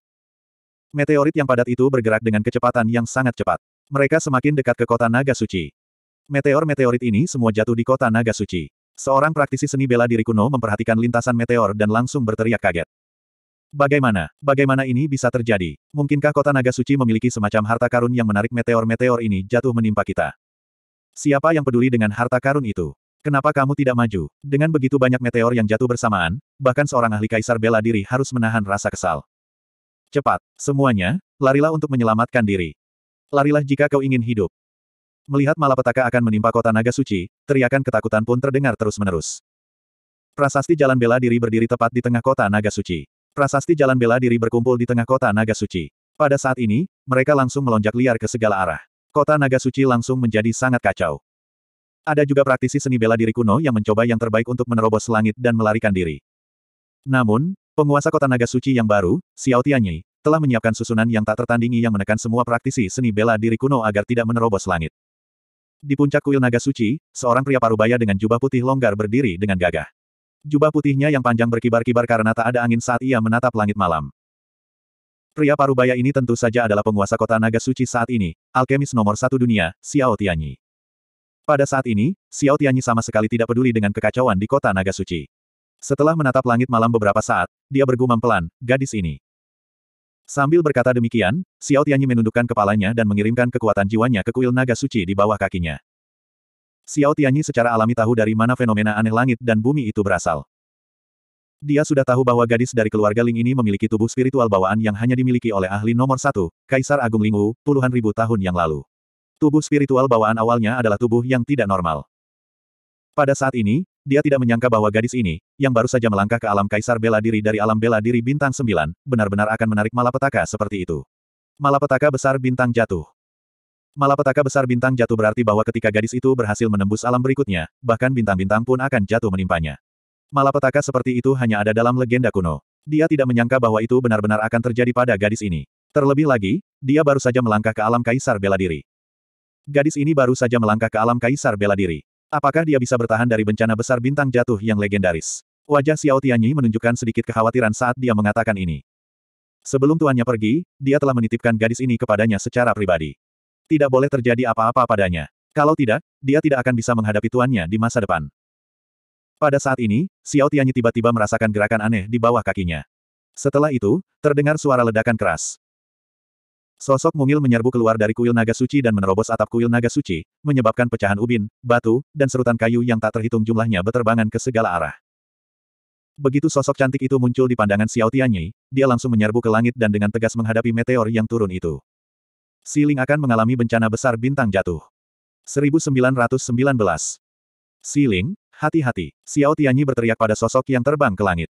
Meteorit yang padat itu bergerak dengan kecepatan yang sangat cepat. Mereka semakin dekat ke kota naga suci. Meteor-meteorit ini semua jatuh di kota naga suci. Seorang praktisi seni bela diri kuno memperhatikan lintasan meteor dan langsung berteriak kaget. Bagaimana? Bagaimana ini bisa terjadi? Mungkinkah kota naga suci memiliki semacam harta karun yang menarik meteor-meteor ini jatuh menimpa kita? Siapa yang peduli dengan harta karun itu? Kenapa kamu tidak maju? Dengan begitu banyak meteor yang jatuh bersamaan, bahkan seorang ahli kaisar bela diri harus menahan rasa kesal. Cepat, semuanya, larilah untuk menyelamatkan diri. Larilah jika kau ingin hidup. Melihat malapetaka akan menimpa kota naga suci, teriakan ketakutan pun terdengar terus-menerus. Prasasti Jalan Bela Diri berdiri tepat di tengah kota naga suci. Prasasti Jalan Bela Diri berkumpul di tengah kota naga suci. Pada saat ini, mereka langsung melonjak liar ke segala arah. Kota naga suci langsung menjadi sangat kacau. Ada juga praktisi seni bela diri kuno yang mencoba yang terbaik untuk menerobos langit dan melarikan diri. Namun, penguasa kota naga suci yang baru, Xiao Tianyi, telah menyiapkan susunan yang tak tertandingi yang menekan semua praktisi seni bela diri kuno agar tidak menerobos langit. Di puncak kuil naga suci, seorang pria parubaya dengan jubah putih longgar berdiri dengan gagah. Jubah putihnya yang panjang berkibar-kibar karena tak ada angin saat ia menatap langit malam. Pria parubaya ini tentu saja adalah penguasa kota naga suci saat ini, alkemis nomor satu dunia, Xiao Tianyi. Pada saat ini, Xiao Tianyi sama sekali tidak peduli dengan kekacauan di kota naga suci. Setelah menatap langit malam beberapa saat, dia bergumam pelan, gadis ini. Sambil berkata demikian, Xiao Tianyi menundukkan kepalanya dan mengirimkan kekuatan jiwanya ke kuil naga suci di bawah kakinya. Xiao Tianyi secara alami tahu dari mana fenomena aneh langit dan bumi itu berasal. Dia sudah tahu bahwa gadis dari keluarga Ling ini memiliki tubuh spiritual bawaan yang hanya dimiliki oleh ahli nomor satu, Kaisar Agung Ling puluhan ribu tahun yang lalu. Tubuh spiritual bawaan awalnya adalah tubuh yang tidak normal. Pada saat ini, dia tidak menyangka bahwa gadis ini, yang baru saja melangkah ke alam Kaisar Bela Diri dari alam Bela Diri Bintang Sembilan, benar-benar akan menarik malapetaka seperti itu. Malapetaka besar bintang jatuh. Malapetaka besar bintang jatuh berarti bahwa ketika gadis itu berhasil menembus alam berikutnya, bahkan bintang-bintang pun akan jatuh menimpanya. Malapetaka seperti itu hanya ada dalam legenda kuno. Dia tidak menyangka bahwa itu benar-benar akan terjadi pada gadis ini. Terlebih lagi, dia baru saja melangkah ke alam kaisar bela diri. Gadis ini baru saja melangkah ke alam kaisar bela diri. Apakah dia bisa bertahan dari bencana besar bintang jatuh yang legendaris? Wajah Xiao Tianyi menunjukkan sedikit kekhawatiran saat dia mengatakan ini. Sebelum tuannya pergi, dia telah menitipkan gadis ini kepadanya secara pribadi. Tidak boleh terjadi apa-apa padanya. Kalau tidak, dia tidak akan bisa menghadapi tuannya di masa depan. Pada saat ini, Xiao Tianyi tiba-tiba merasakan gerakan aneh di bawah kakinya. Setelah itu, terdengar suara ledakan keras. Sosok mungil menyerbu keluar dari kuil naga suci dan menerobos atap kuil naga suci, menyebabkan pecahan ubin, batu, dan serutan kayu yang tak terhitung jumlahnya beterbangan ke segala arah. Begitu sosok cantik itu muncul di pandangan Xiao Tianyi, dia langsung menyerbu ke langit dan dengan tegas menghadapi meteor yang turun itu. Siling akan mengalami bencana besar bintang jatuh. 1919 Siling, Hati-hati, Xiao Tianyi berteriak pada sosok yang terbang ke langit.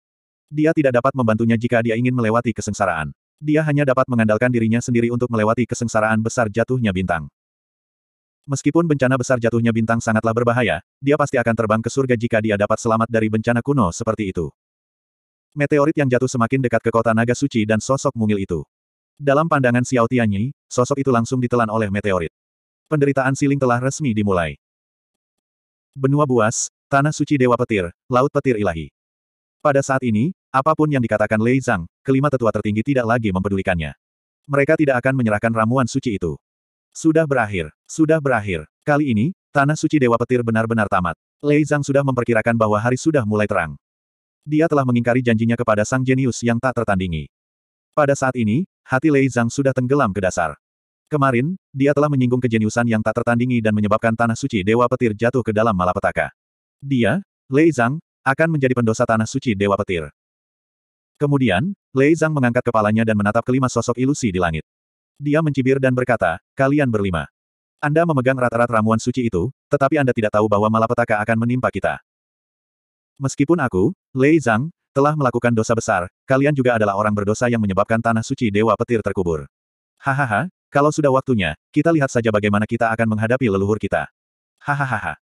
Dia tidak dapat membantunya jika dia ingin melewati kesengsaraan. Dia hanya dapat mengandalkan dirinya sendiri untuk melewati kesengsaraan besar jatuhnya bintang. Meskipun bencana besar jatuhnya bintang sangatlah berbahaya, dia pasti akan terbang ke surga jika dia dapat selamat dari bencana kuno seperti itu. Meteorit yang jatuh semakin dekat ke kota naga suci dan sosok mungil itu. Dalam pandangan Xiao Tianyi, sosok itu langsung ditelan oleh meteorit. Penderitaan siling telah resmi dimulai. Benua buas, Tanah suci Dewa Petir, Laut Petir Ilahi. Pada saat ini, apapun yang dikatakan Lei Zhang, kelima tetua tertinggi tidak lagi mempedulikannya. Mereka tidak akan menyerahkan ramuan suci itu. Sudah berakhir, sudah berakhir. Kali ini, Tanah suci Dewa Petir benar-benar tamat. Lei Zhang sudah memperkirakan bahwa hari sudah mulai terang. Dia telah mengingkari janjinya kepada sang jenius yang tak tertandingi. Pada saat ini, hati Lei Zhang sudah tenggelam ke dasar. Kemarin, dia telah menyinggung kejeniusan yang tak tertandingi dan menyebabkan tanah suci Dewa Petir jatuh ke dalam malapetaka. Dia, Lei Zhang, akan menjadi pendosa tanah suci Dewa Petir. Kemudian, Lei Zhang mengangkat kepalanya dan menatap kelima sosok ilusi di langit. Dia mencibir dan berkata, kalian berlima. Anda memegang rata-rata ramuan suci itu, tetapi Anda tidak tahu bahwa malapetaka akan menimpa kita. Meskipun aku, Lei Zhang, telah melakukan dosa besar, kalian juga adalah orang berdosa yang menyebabkan tanah suci Dewa Petir terkubur. Hahaha, kalau sudah waktunya, kita lihat saja bagaimana kita akan menghadapi leluhur kita. Hahaha.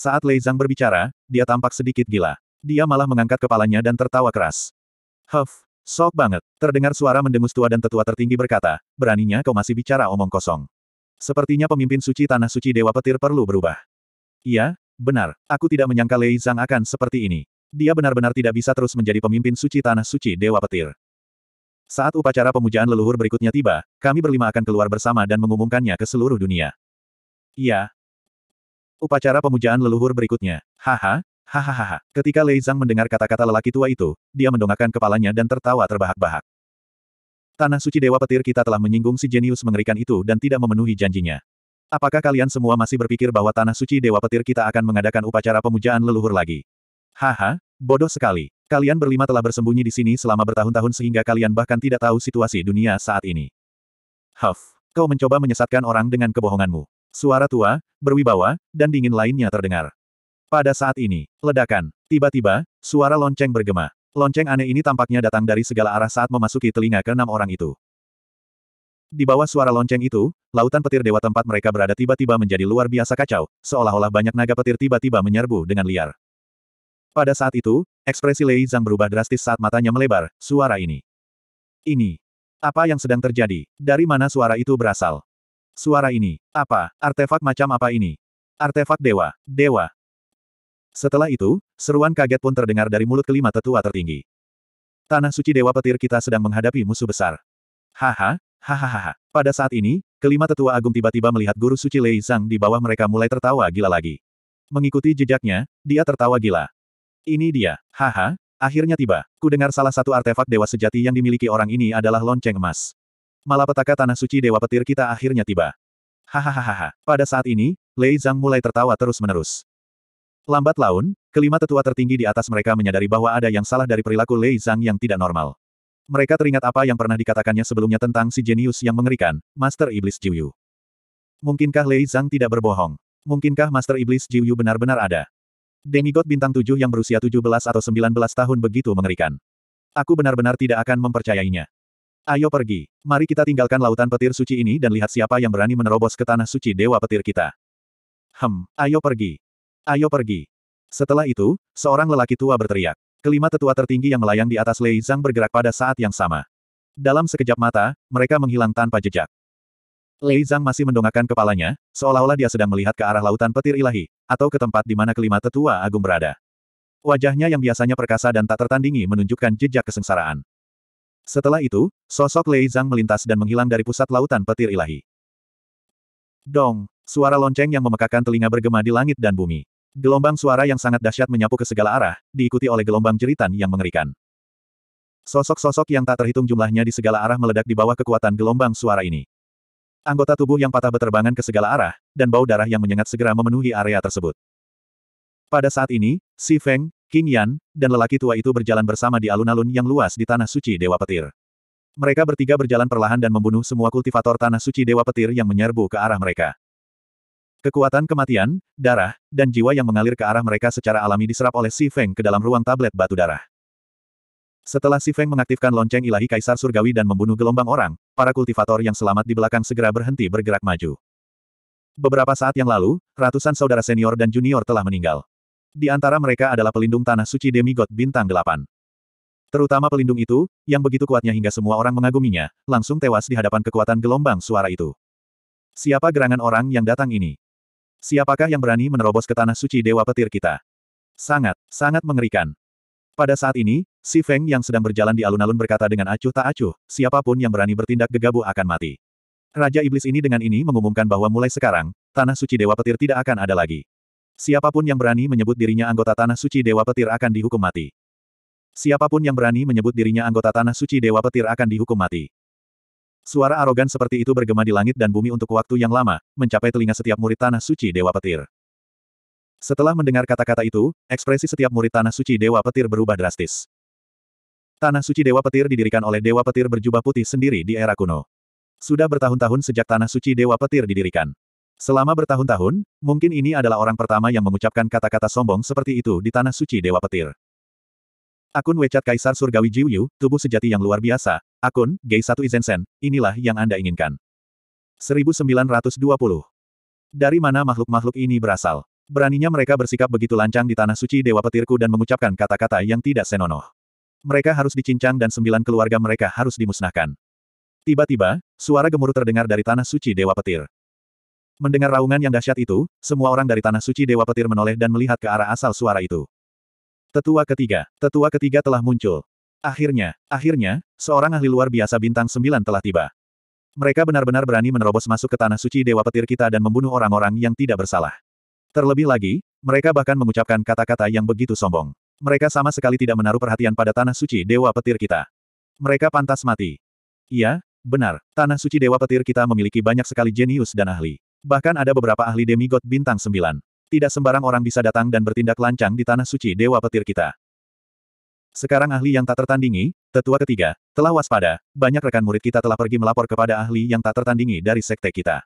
Saat Lei Zhang berbicara, dia tampak sedikit gila. Dia malah mengangkat kepalanya dan tertawa keras. Huff, sok banget. Terdengar suara mendengus tua dan tetua tertinggi berkata, beraninya kau masih bicara omong kosong. Sepertinya pemimpin suci Tanah Suci Dewa Petir perlu berubah. Iya, benar. Aku tidak menyangka Lei Zhang akan seperti ini. Dia benar-benar tidak bisa terus menjadi pemimpin suci Tanah Suci Dewa Petir. Saat upacara pemujaan leluhur berikutnya tiba, kami berlima akan keluar bersama dan mengumumkannya ke seluruh dunia. Iya, Upacara pemujaan leluhur berikutnya. Haha, hahaha. Ketika Lei Zhang mendengar kata-kata lelaki tua itu, dia mendongakkan kepalanya dan tertawa terbahak-bahak. Tanah suci Dewa Petir kita telah menyinggung si jenius mengerikan itu dan tidak memenuhi janjinya. Apakah kalian semua masih berpikir bahwa Tanah Suci Dewa Petir kita akan mengadakan upacara pemujaan leluhur lagi? Haha, bodoh sekali. Kalian berlima telah bersembunyi di sini selama bertahun-tahun sehingga kalian bahkan tidak tahu situasi dunia saat ini. Huff, kau mencoba menyesatkan orang dengan kebohonganmu. Suara tua, berwibawa, dan dingin lainnya terdengar. Pada saat ini, ledakan. Tiba-tiba, suara lonceng bergema. Lonceng aneh ini tampaknya datang dari segala arah saat memasuki telinga keenam orang itu. Di bawah suara lonceng itu, lautan petir dewa tempat mereka berada tiba-tiba menjadi luar biasa kacau, seolah-olah banyak naga petir tiba-tiba menyerbu dengan liar. Pada saat itu, ekspresi Lei Zhang berubah drastis saat matanya melebar, suara ini. Ini. Apa yang sedang terjadi? Dari mana suara itu berasal? Suara ini. Apa? Artefak macam apa ini? Artefak dewa. Dewa. Setelah itu, seruan kaget pun terdengar dari mulut kelima tetua tertinggi. Tanah suci dewa petir kita sedang menghadapi musuh besar. Haha, hahaha. Pada saat ini, kelima tetua agung tiba-tiba melihat guru suci Lei Zhang di bawah mereka mulai tertawa gila lagi. Mengikuti jejaknya, dia tertawa gila. Ini dia, haha, akhirnya tiba. Ku dengar salah satu artefak dewa sejati yang dimiliki orang ini adalah lonceng emas. Malapetaka tanah suci Dewa Petir kita akhirnya tiba. Hahaha. Pada saat ini, Lei Zhang mulai tertawa terus-menerus. Lambat laun, kelima tetua tertinggi di atas mereka menyadari bahwa ada yang salah dari perilaku Lei Zhang yang tidak normal. Mereka teringat apa yang pernah dikatakannya sebelumnya tentang si jenius yang mengerikan, Master Iblis Jiuyu. Mungkinkah Lei Zhang tidak berbohong? Mungkinkah Master Iblis Jiuyu benar-benar ada? Demigod bintang tujuh yang berusia 17 atau 19 tahun begitu mengerikan. Aku benar-benar tidak akan mempercayainya. Ayo pergi. Mari kita tinggalkan lautan petir suci ini dan lihat siapa yang berani menerobos ke tanah suci dewa petir kita. Hem, ayo pergi. Ayo pergi. Setelah itu, seorang lelaki tua berteriak. Kelima tetua tertinggi yang melayang di atas Lei Zhang bergerak pada saat yang sama. Dalam sekejap mata, mereka menghilang tanpa jejak. Lei Zhang masih mendongakkan kepalanya, seolah-olah dia sedang melihat ke arah lautan petir ilahi, atau ke tempat di mana kelima tetua agung berada. Wajahnya yang biasanya perkasa dan tak tertandingi menunjukkan jejak kesengsaraan. Setelah itu, sosok Lei Zhang melintas dan menghilang dari pusat lautan petir ilahi. Dong, suara lonceng yang memekakan telinga bergema di langit dan bumi. Gelombang suara yang sangat dahsyat menyapu ke segala arah, diikuti oleh gelombang jeritan yang mengerikan. Sosok-sosok yang tak terhitung jumlahnya di segala arah meledak di bawah kekuatan gelombang suara ini. Anggota tubuh yang patah beterbangan ke segala arah, dan bau darah yang menyengat segera memenuhi area tersebut. Pada saat ini, Si Feng, King Yan, dan lelaki tua itu berjalan bersama di alun-alun yang luas di Tanah Suci Dewa Petir. Mereka bertiga berjalan perlahan dan membunuh semua kultivator Tanah Suci Dewa Petir yang menyerbu ke arah mereka. Kekuatan kematian, darah, dan jiwa yang mengalir ke arah mereka secara alami diserap oleh Si Feng ke dalam ruang tablet batu darah. Setelah Si Feng mengaktifkan lonceng ilahi Kaisar Surgawi dan membunuh gelombang orang, para kultivator yang selamat di belakang segera berhenti bergerak maju. Beberapa saat yang lalu, ratusan saudara senior dan junior telah meninggal. Di antara mereka adalah pelindung tanah suci demigod bintang delapan. Terutama pelindung itu, yang begitu kuatnya hingga semua orang mengaguminya, langsung tewas di hadapan kekuatan gelombang suara itu. Siapa gerangan orang yang datang ini? Siapakah yang berani menerobos ke tanah suci dewa petir kita? Sangat, sangat mengerikan. Pada saat ini, si Feng yang sedang berjalan di alun-alun berkata dengan acuh tak acuh, siapapun yang berani bertindak gegabah akan mati. Raja Iblis ini dengan ini mengumumkan bahwa mulai sekarang, tanah suci dewa petir tidak akan ada lagi. Siapapun yang berani menyebut dirinya anggota Tanah Suci Dewa Petir akan dihukum mati. Siapapun yang berani menyebut dirinya anggota Tanah Suci Dewa Petir akan dihukum mati. Suara arogan seperti itu bergema di langit dan bumi untuk waktu yang lama, mencapai telinga setiap murid Tanah Suci Dewa Petir. Setelah mendengar kata-kata itu, ekspresi setiap murid Tanah Suci Dewa Petir berubah drastis. Tanah Suci Dewa Petir didirikan oleh Dewa Petir berjubah putih sendiri di era kuno. Sudah bertahun-tahun sejak Tanah Suci Dewa Petir didirikan. Selama bertahun-tahun, mungkin ini adalah orang pertama yang mengucapkan kata-kata sombong seperti itu di Tanah Suci Dewa Petir. Akun WeChat Kaisar Surgawi Jiuyu, tubuh sejati yang luar biasa, akun, Gei Satu Izensen, inilah yang Anda inginkan. 1920. Dari mana makhluk-makhluk ini berasal? Beraninya mereka bersikap begitu lancang di Tanah Suci Dewa Petirku dan mengucapkan kata-kata yang tidak senonoh. Mereka harus dicincang dan sembilan keluarga mereka harus dimusnahkan. Tiba-tiba, suara gemuruh terdengar dari Tanah Suci Dewa Petir. Mendengar raungan yang dahsyat itu, semua orang dari Tanah Suci Dewa Petir menoleh dan melihat ke arah asal suara itu. Tetua ketiga. Tetua ketiga telah muncul. Akhirnya, akhirnya, seorang ahli luar biasa bintang sembilan telah tiba. Mereka benar-benar berani menerobos masuk ke Tanah Suci Dewa Petir kita dan membunuh orang-orang yang tidak bersalah. Terlebih lagi, mereka bahkan mengucapkan kata-kata yang begitu sombong. Mereka sama sekali tidak menaruh perhatian pada Tanah Suci Dewa Petir kita. Mereka pantas mati. Iya, benar, Tanah Suci Dewa Petir kita memiliki banyak sekali jenius dan ahli. Bahkan ada beberapa ahli demigod bintang sembilan. Tidak sembarang orang bisa datang dan bertindak lancang di tanah suci Dewa Petir kita. Sekarang ahli yang tak tertandingi, tetua ketiga, telah waspada, banyak rekan murid kita telah pergi melapor kepada ahli yang tak tertandingi dari sekte kita.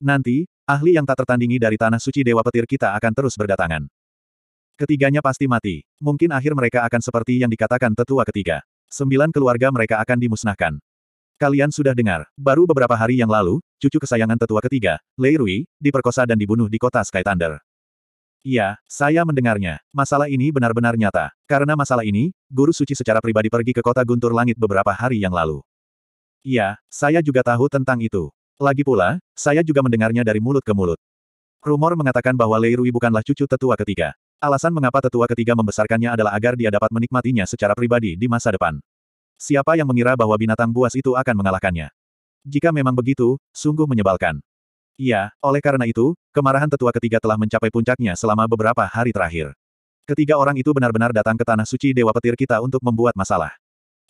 Nanti, ahli yang tak tertandingi dari tanah suci Dewa Petir kita akan terus berdatangan. Ketiganya pasti mati. Mungkin akhir mereka akan seperti yang dikatakan tetua ketiga. Sembilan keluarga mereka akan dimusnahkan. Kalian sudah dengar, baru beberapa hari yang lalu, cucu kesayangan tetua ketiga, Lei Rui, diperkosa dan dibunuh di kota Sky Thunder. Iya, saya mendengarnya. Masalah ini benar-benar nyata. Karena masalah ini, Guru Suci secara pribadi pergi ke kota Guntur Langit beberapa hari yang lalu. Iya, saya juga tahu tentang itu. Lagi pula, saya juga mendengarnya dari mulut ke mulut. Rumor mengatakan bahwa Lei Rui bukanlah cucu tetua ketiga. Alasan mengapa tetua ketiga membesarkannya adalah agar dia dapat menikmatinya secara pribadi di masa depan. Siapa yang mengira bahwa binatang buas itu akan mengalahkannya? Jika memang begitu, sungguh menyebalkan. Iya, oleh karena itu, kemarahan tetua ketiga telah mencapai puncaknya selama beberapa hari terakhir. Ketiga orang itu benar-benar datang ke tanah suci Dewa Petir kita untuk membuat masalah.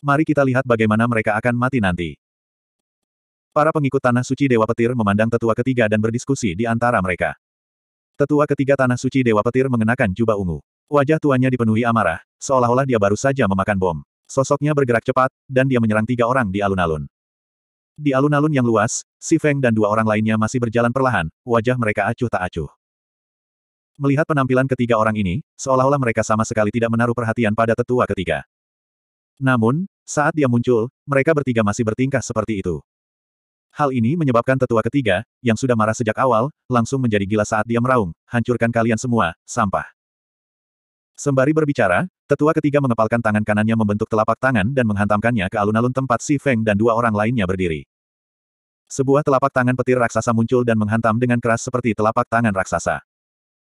Mari kita lihat bagaimana mereka akan mati nanti. Para pengikut Tanah Suci Dewa Petir memandang tetua ketiga dan berdiskusi di antara mereka. Tetua ketiga Tanah Suci Dewa Petir mengenakan jubah ungu. Wajah tuanya dipenuhi amarah, seolah-olah dia baru saja memakan bom. Sosoknya bergerak cepat, dan dia menyerang tiga orang di alun-alun. Di alun-alun yang luas, Si Feng dan dua orang lainnya masih berjalan perlahan, wajah mereka acuh tak acuh. Melihat penampilan ketiga orang ini, seolah-olah mereka sama sekali tidak menaruh perhatian pada tetua ketiga. Namun, saat dia muncul, mereka bertiga masih bertingkah seperti itu. Hal ini menyebabkan tetua ketiga, yang sudah marah sejak awal, langsung menjadi gila saat dia meraung, hancurkan kalian semua, sampah. Sembari berbicara, Tetua ketiga mengepalkan tangan kanannya membentuk telapak tangan dan menghantamkannya ke alun-alun tempat Si Feng dan dua orang lainnya berdiri. Sebuah telapak tangan petir raksasa muncul dan menghantam dengan keras seperti telapak tangan raksasa.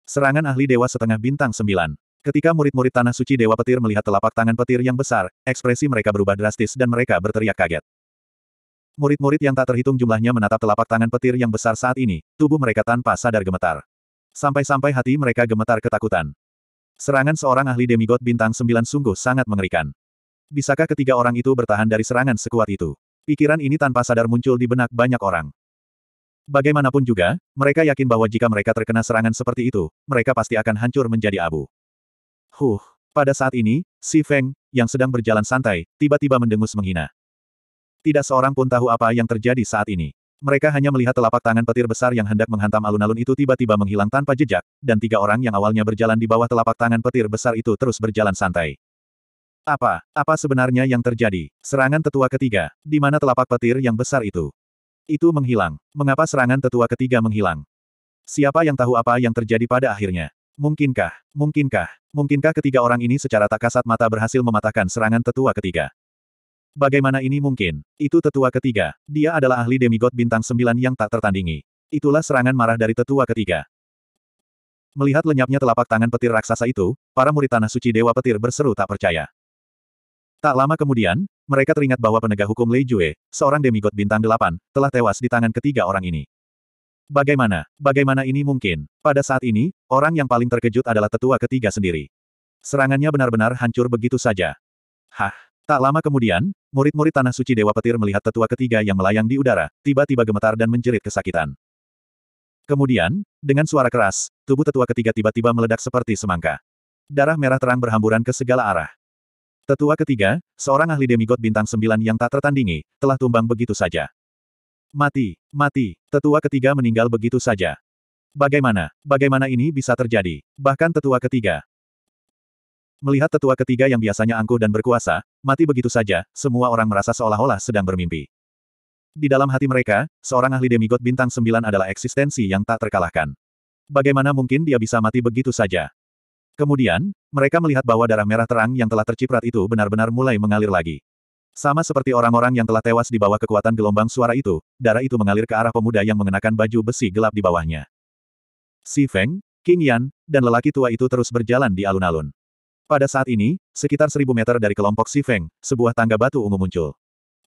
Serangan ahli Dewa Setengah Bintang sembilan. Ketika murid-murid Tanah Suci Dewa Petir melihat telapak tangan petir yang besar, ekspresi mereka berubah drastis dan mereka berteriak kaget. Murid-murid yang tak terhitung jumlahnya menatap telapak tangan petir yang besar saat ini, tubuh mereka tanpa sadar gemetar. Sampai-sampai hati mereka gemetar ketakutan. Serangan seorang ahli demigod bintang sembilan sungguh sangat mengerikan. Bisakah ketiga orang itu bertahan dari serangan sekuat itu? Pikiran ini tanpa sadar muncul di benak banyak orang. Bagaimanapun juga, mereka yakin bahwa jika mereka terkena serangan seperti itu, mereka pasti akan hancur menjadi abu. Huh, pada saat ini, Si Feng, yang sedang berjalan santai, tiba-tiba mendengus menghina. Tidak seorang pun tahu apa yang terjadi saat ini. Mereka hanya melihat telapak tangan petir besar yang hendak menghantam alun-alun itu tiba-tiba menghilang tanpa jejak, dan tiga orang yang awalnya berjalan di bawah telapak tangan petir besar itu terus berjalan santai. Apa, apa sebenarnya yang terjadi? Serangan tetua ketiga, di mana telapak petir yang besar itu? Itu menghilang. Mengapa serangan tetua ketiga menghilang? Siapa yang tahu apa yang terjadi pada akhirnya? Mungkinkah, mungkinkah, mungkinkah ketiga orang ini secara tak kasat mata berhasil mematahkan serangan tetua ketiga? Bagaimana ini mungkin? Itu tetua ketiga. Dia adalah ahli demigod bintang sembilan yang tak tertandingi. Itulah serangan marah dari tetua ketiga. Melihat lenyapnya telapak tangan petir raksasa itu, para murid tanah suci Dewa Petir berseru tak percaya. Tak lama kemudian, mereka teringat bahwa penegak hukum Lei Jue, seorang demigod bintang delapan, telah tewas di tangan ketiga orang ini. Bagaimana? Bagaimana ini mungkin? Pada saat ini, orang yang paling terkejut adalah tetua ketiga sendiri. Serangannya benar-benar hancur begitu saja. Hah? Tak lama kemudian, murid-murid Tanah Suci Dewa Petir melihat tetua ketiga yang melayang di udara, tiba-tiba gemetar dan menjerit kesakitan. Kemudian, dengan suara keras, tubuh tetua ketiga tiba-tiba meledak seperti semangka. Darah merah terang berhamburan ke segala arah. Tetua ketiga, seorang ahli demigod bintang sembilan yang tak tertandingi, telah tumbang begitu saja. Mati, mati, tetua ketiga meninggal begitu saja. Bagaimana, bagaimana ini bisa terjadi? Bahkan tetua ketiga, Melihat tetua ketiga yang biasanya angkuh dan berkuasa, mati begitu saja, semua orang merasa seolah-olah sedang bermimpi. Di dalam hati mereka, seorang ahli demigod bintang sembilan adalah eksistensi yang tak terkalahkan. Bagaimana mungkin dia bisa mati begitu saja? Kemudian, mereka melihat bahwa darah merah terang yang telah terciprat itu benar-benar mulai mengalir lagi. Sama seperti orang-orang yang telah tewas di bawah kekuatan gelombang suara itu, darah itu mengalir ke arah pemuda yang mengenakan baju besi gelap di bawahnya. Si Feng, King Yan, dan lelaki tua itu terus berjalan di alun-alun. Pada saat ini, sekitar seribu meter dari kelompok Si Feng, sebuah tangga batu ungu muncul.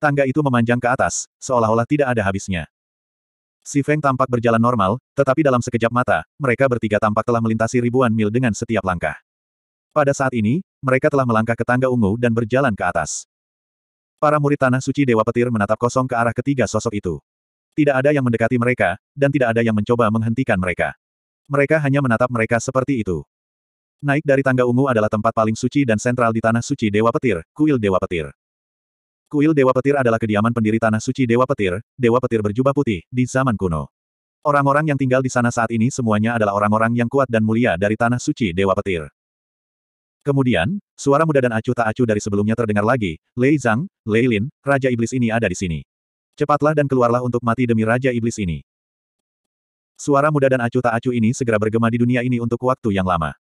Tangga itu memanjang ke atas, seolah-olah tidak ada habisnya. Si Feng tampak berjalan normal, tetapi dalam sekejap mata, mereka bertiga tampak telah melintasi ribuan mil dengan setiap langkah. Pada saat ini, mereka telah melangkah ke tangga ungu dan berjalan ke atas. Para murid Tanah Suci Dewa Petir menatap kosong ke arah ketiga sosok itu. Tidak ada yang mendekati mereka, dan tidak ada yang mencoba menghentikan mereka. Mereka hanya menatap mereka seperti itu. Naik dari tangga ungu adalah tempat paling suci dan sentral di Tanah Suci Dewa Petir, Kuil Dewa Petir. Kuil Dewa Petir adalah kediaman pendiri Tanah Suci Dewa Petir, Dewa Petir berjubah putih, di zaman kuno. Orang-orang yang tinggal di sana saat ini semuanya adalah orang-orang yang kuat dan mulia dari Tanah Suci Dewa Petir. Kemudian, suara muda dan acuh tak acuh dari sebelumnya terdengar lagi, Lei Zhang, Lei Lin, Raja Iblis ini ada di sini. Cepatlah dan keluarlah untuk mati demi Raja Iblis ini. Suara muda dan acuh tak acuh ini segera bergema di dunia ini untuk waktu yang lama.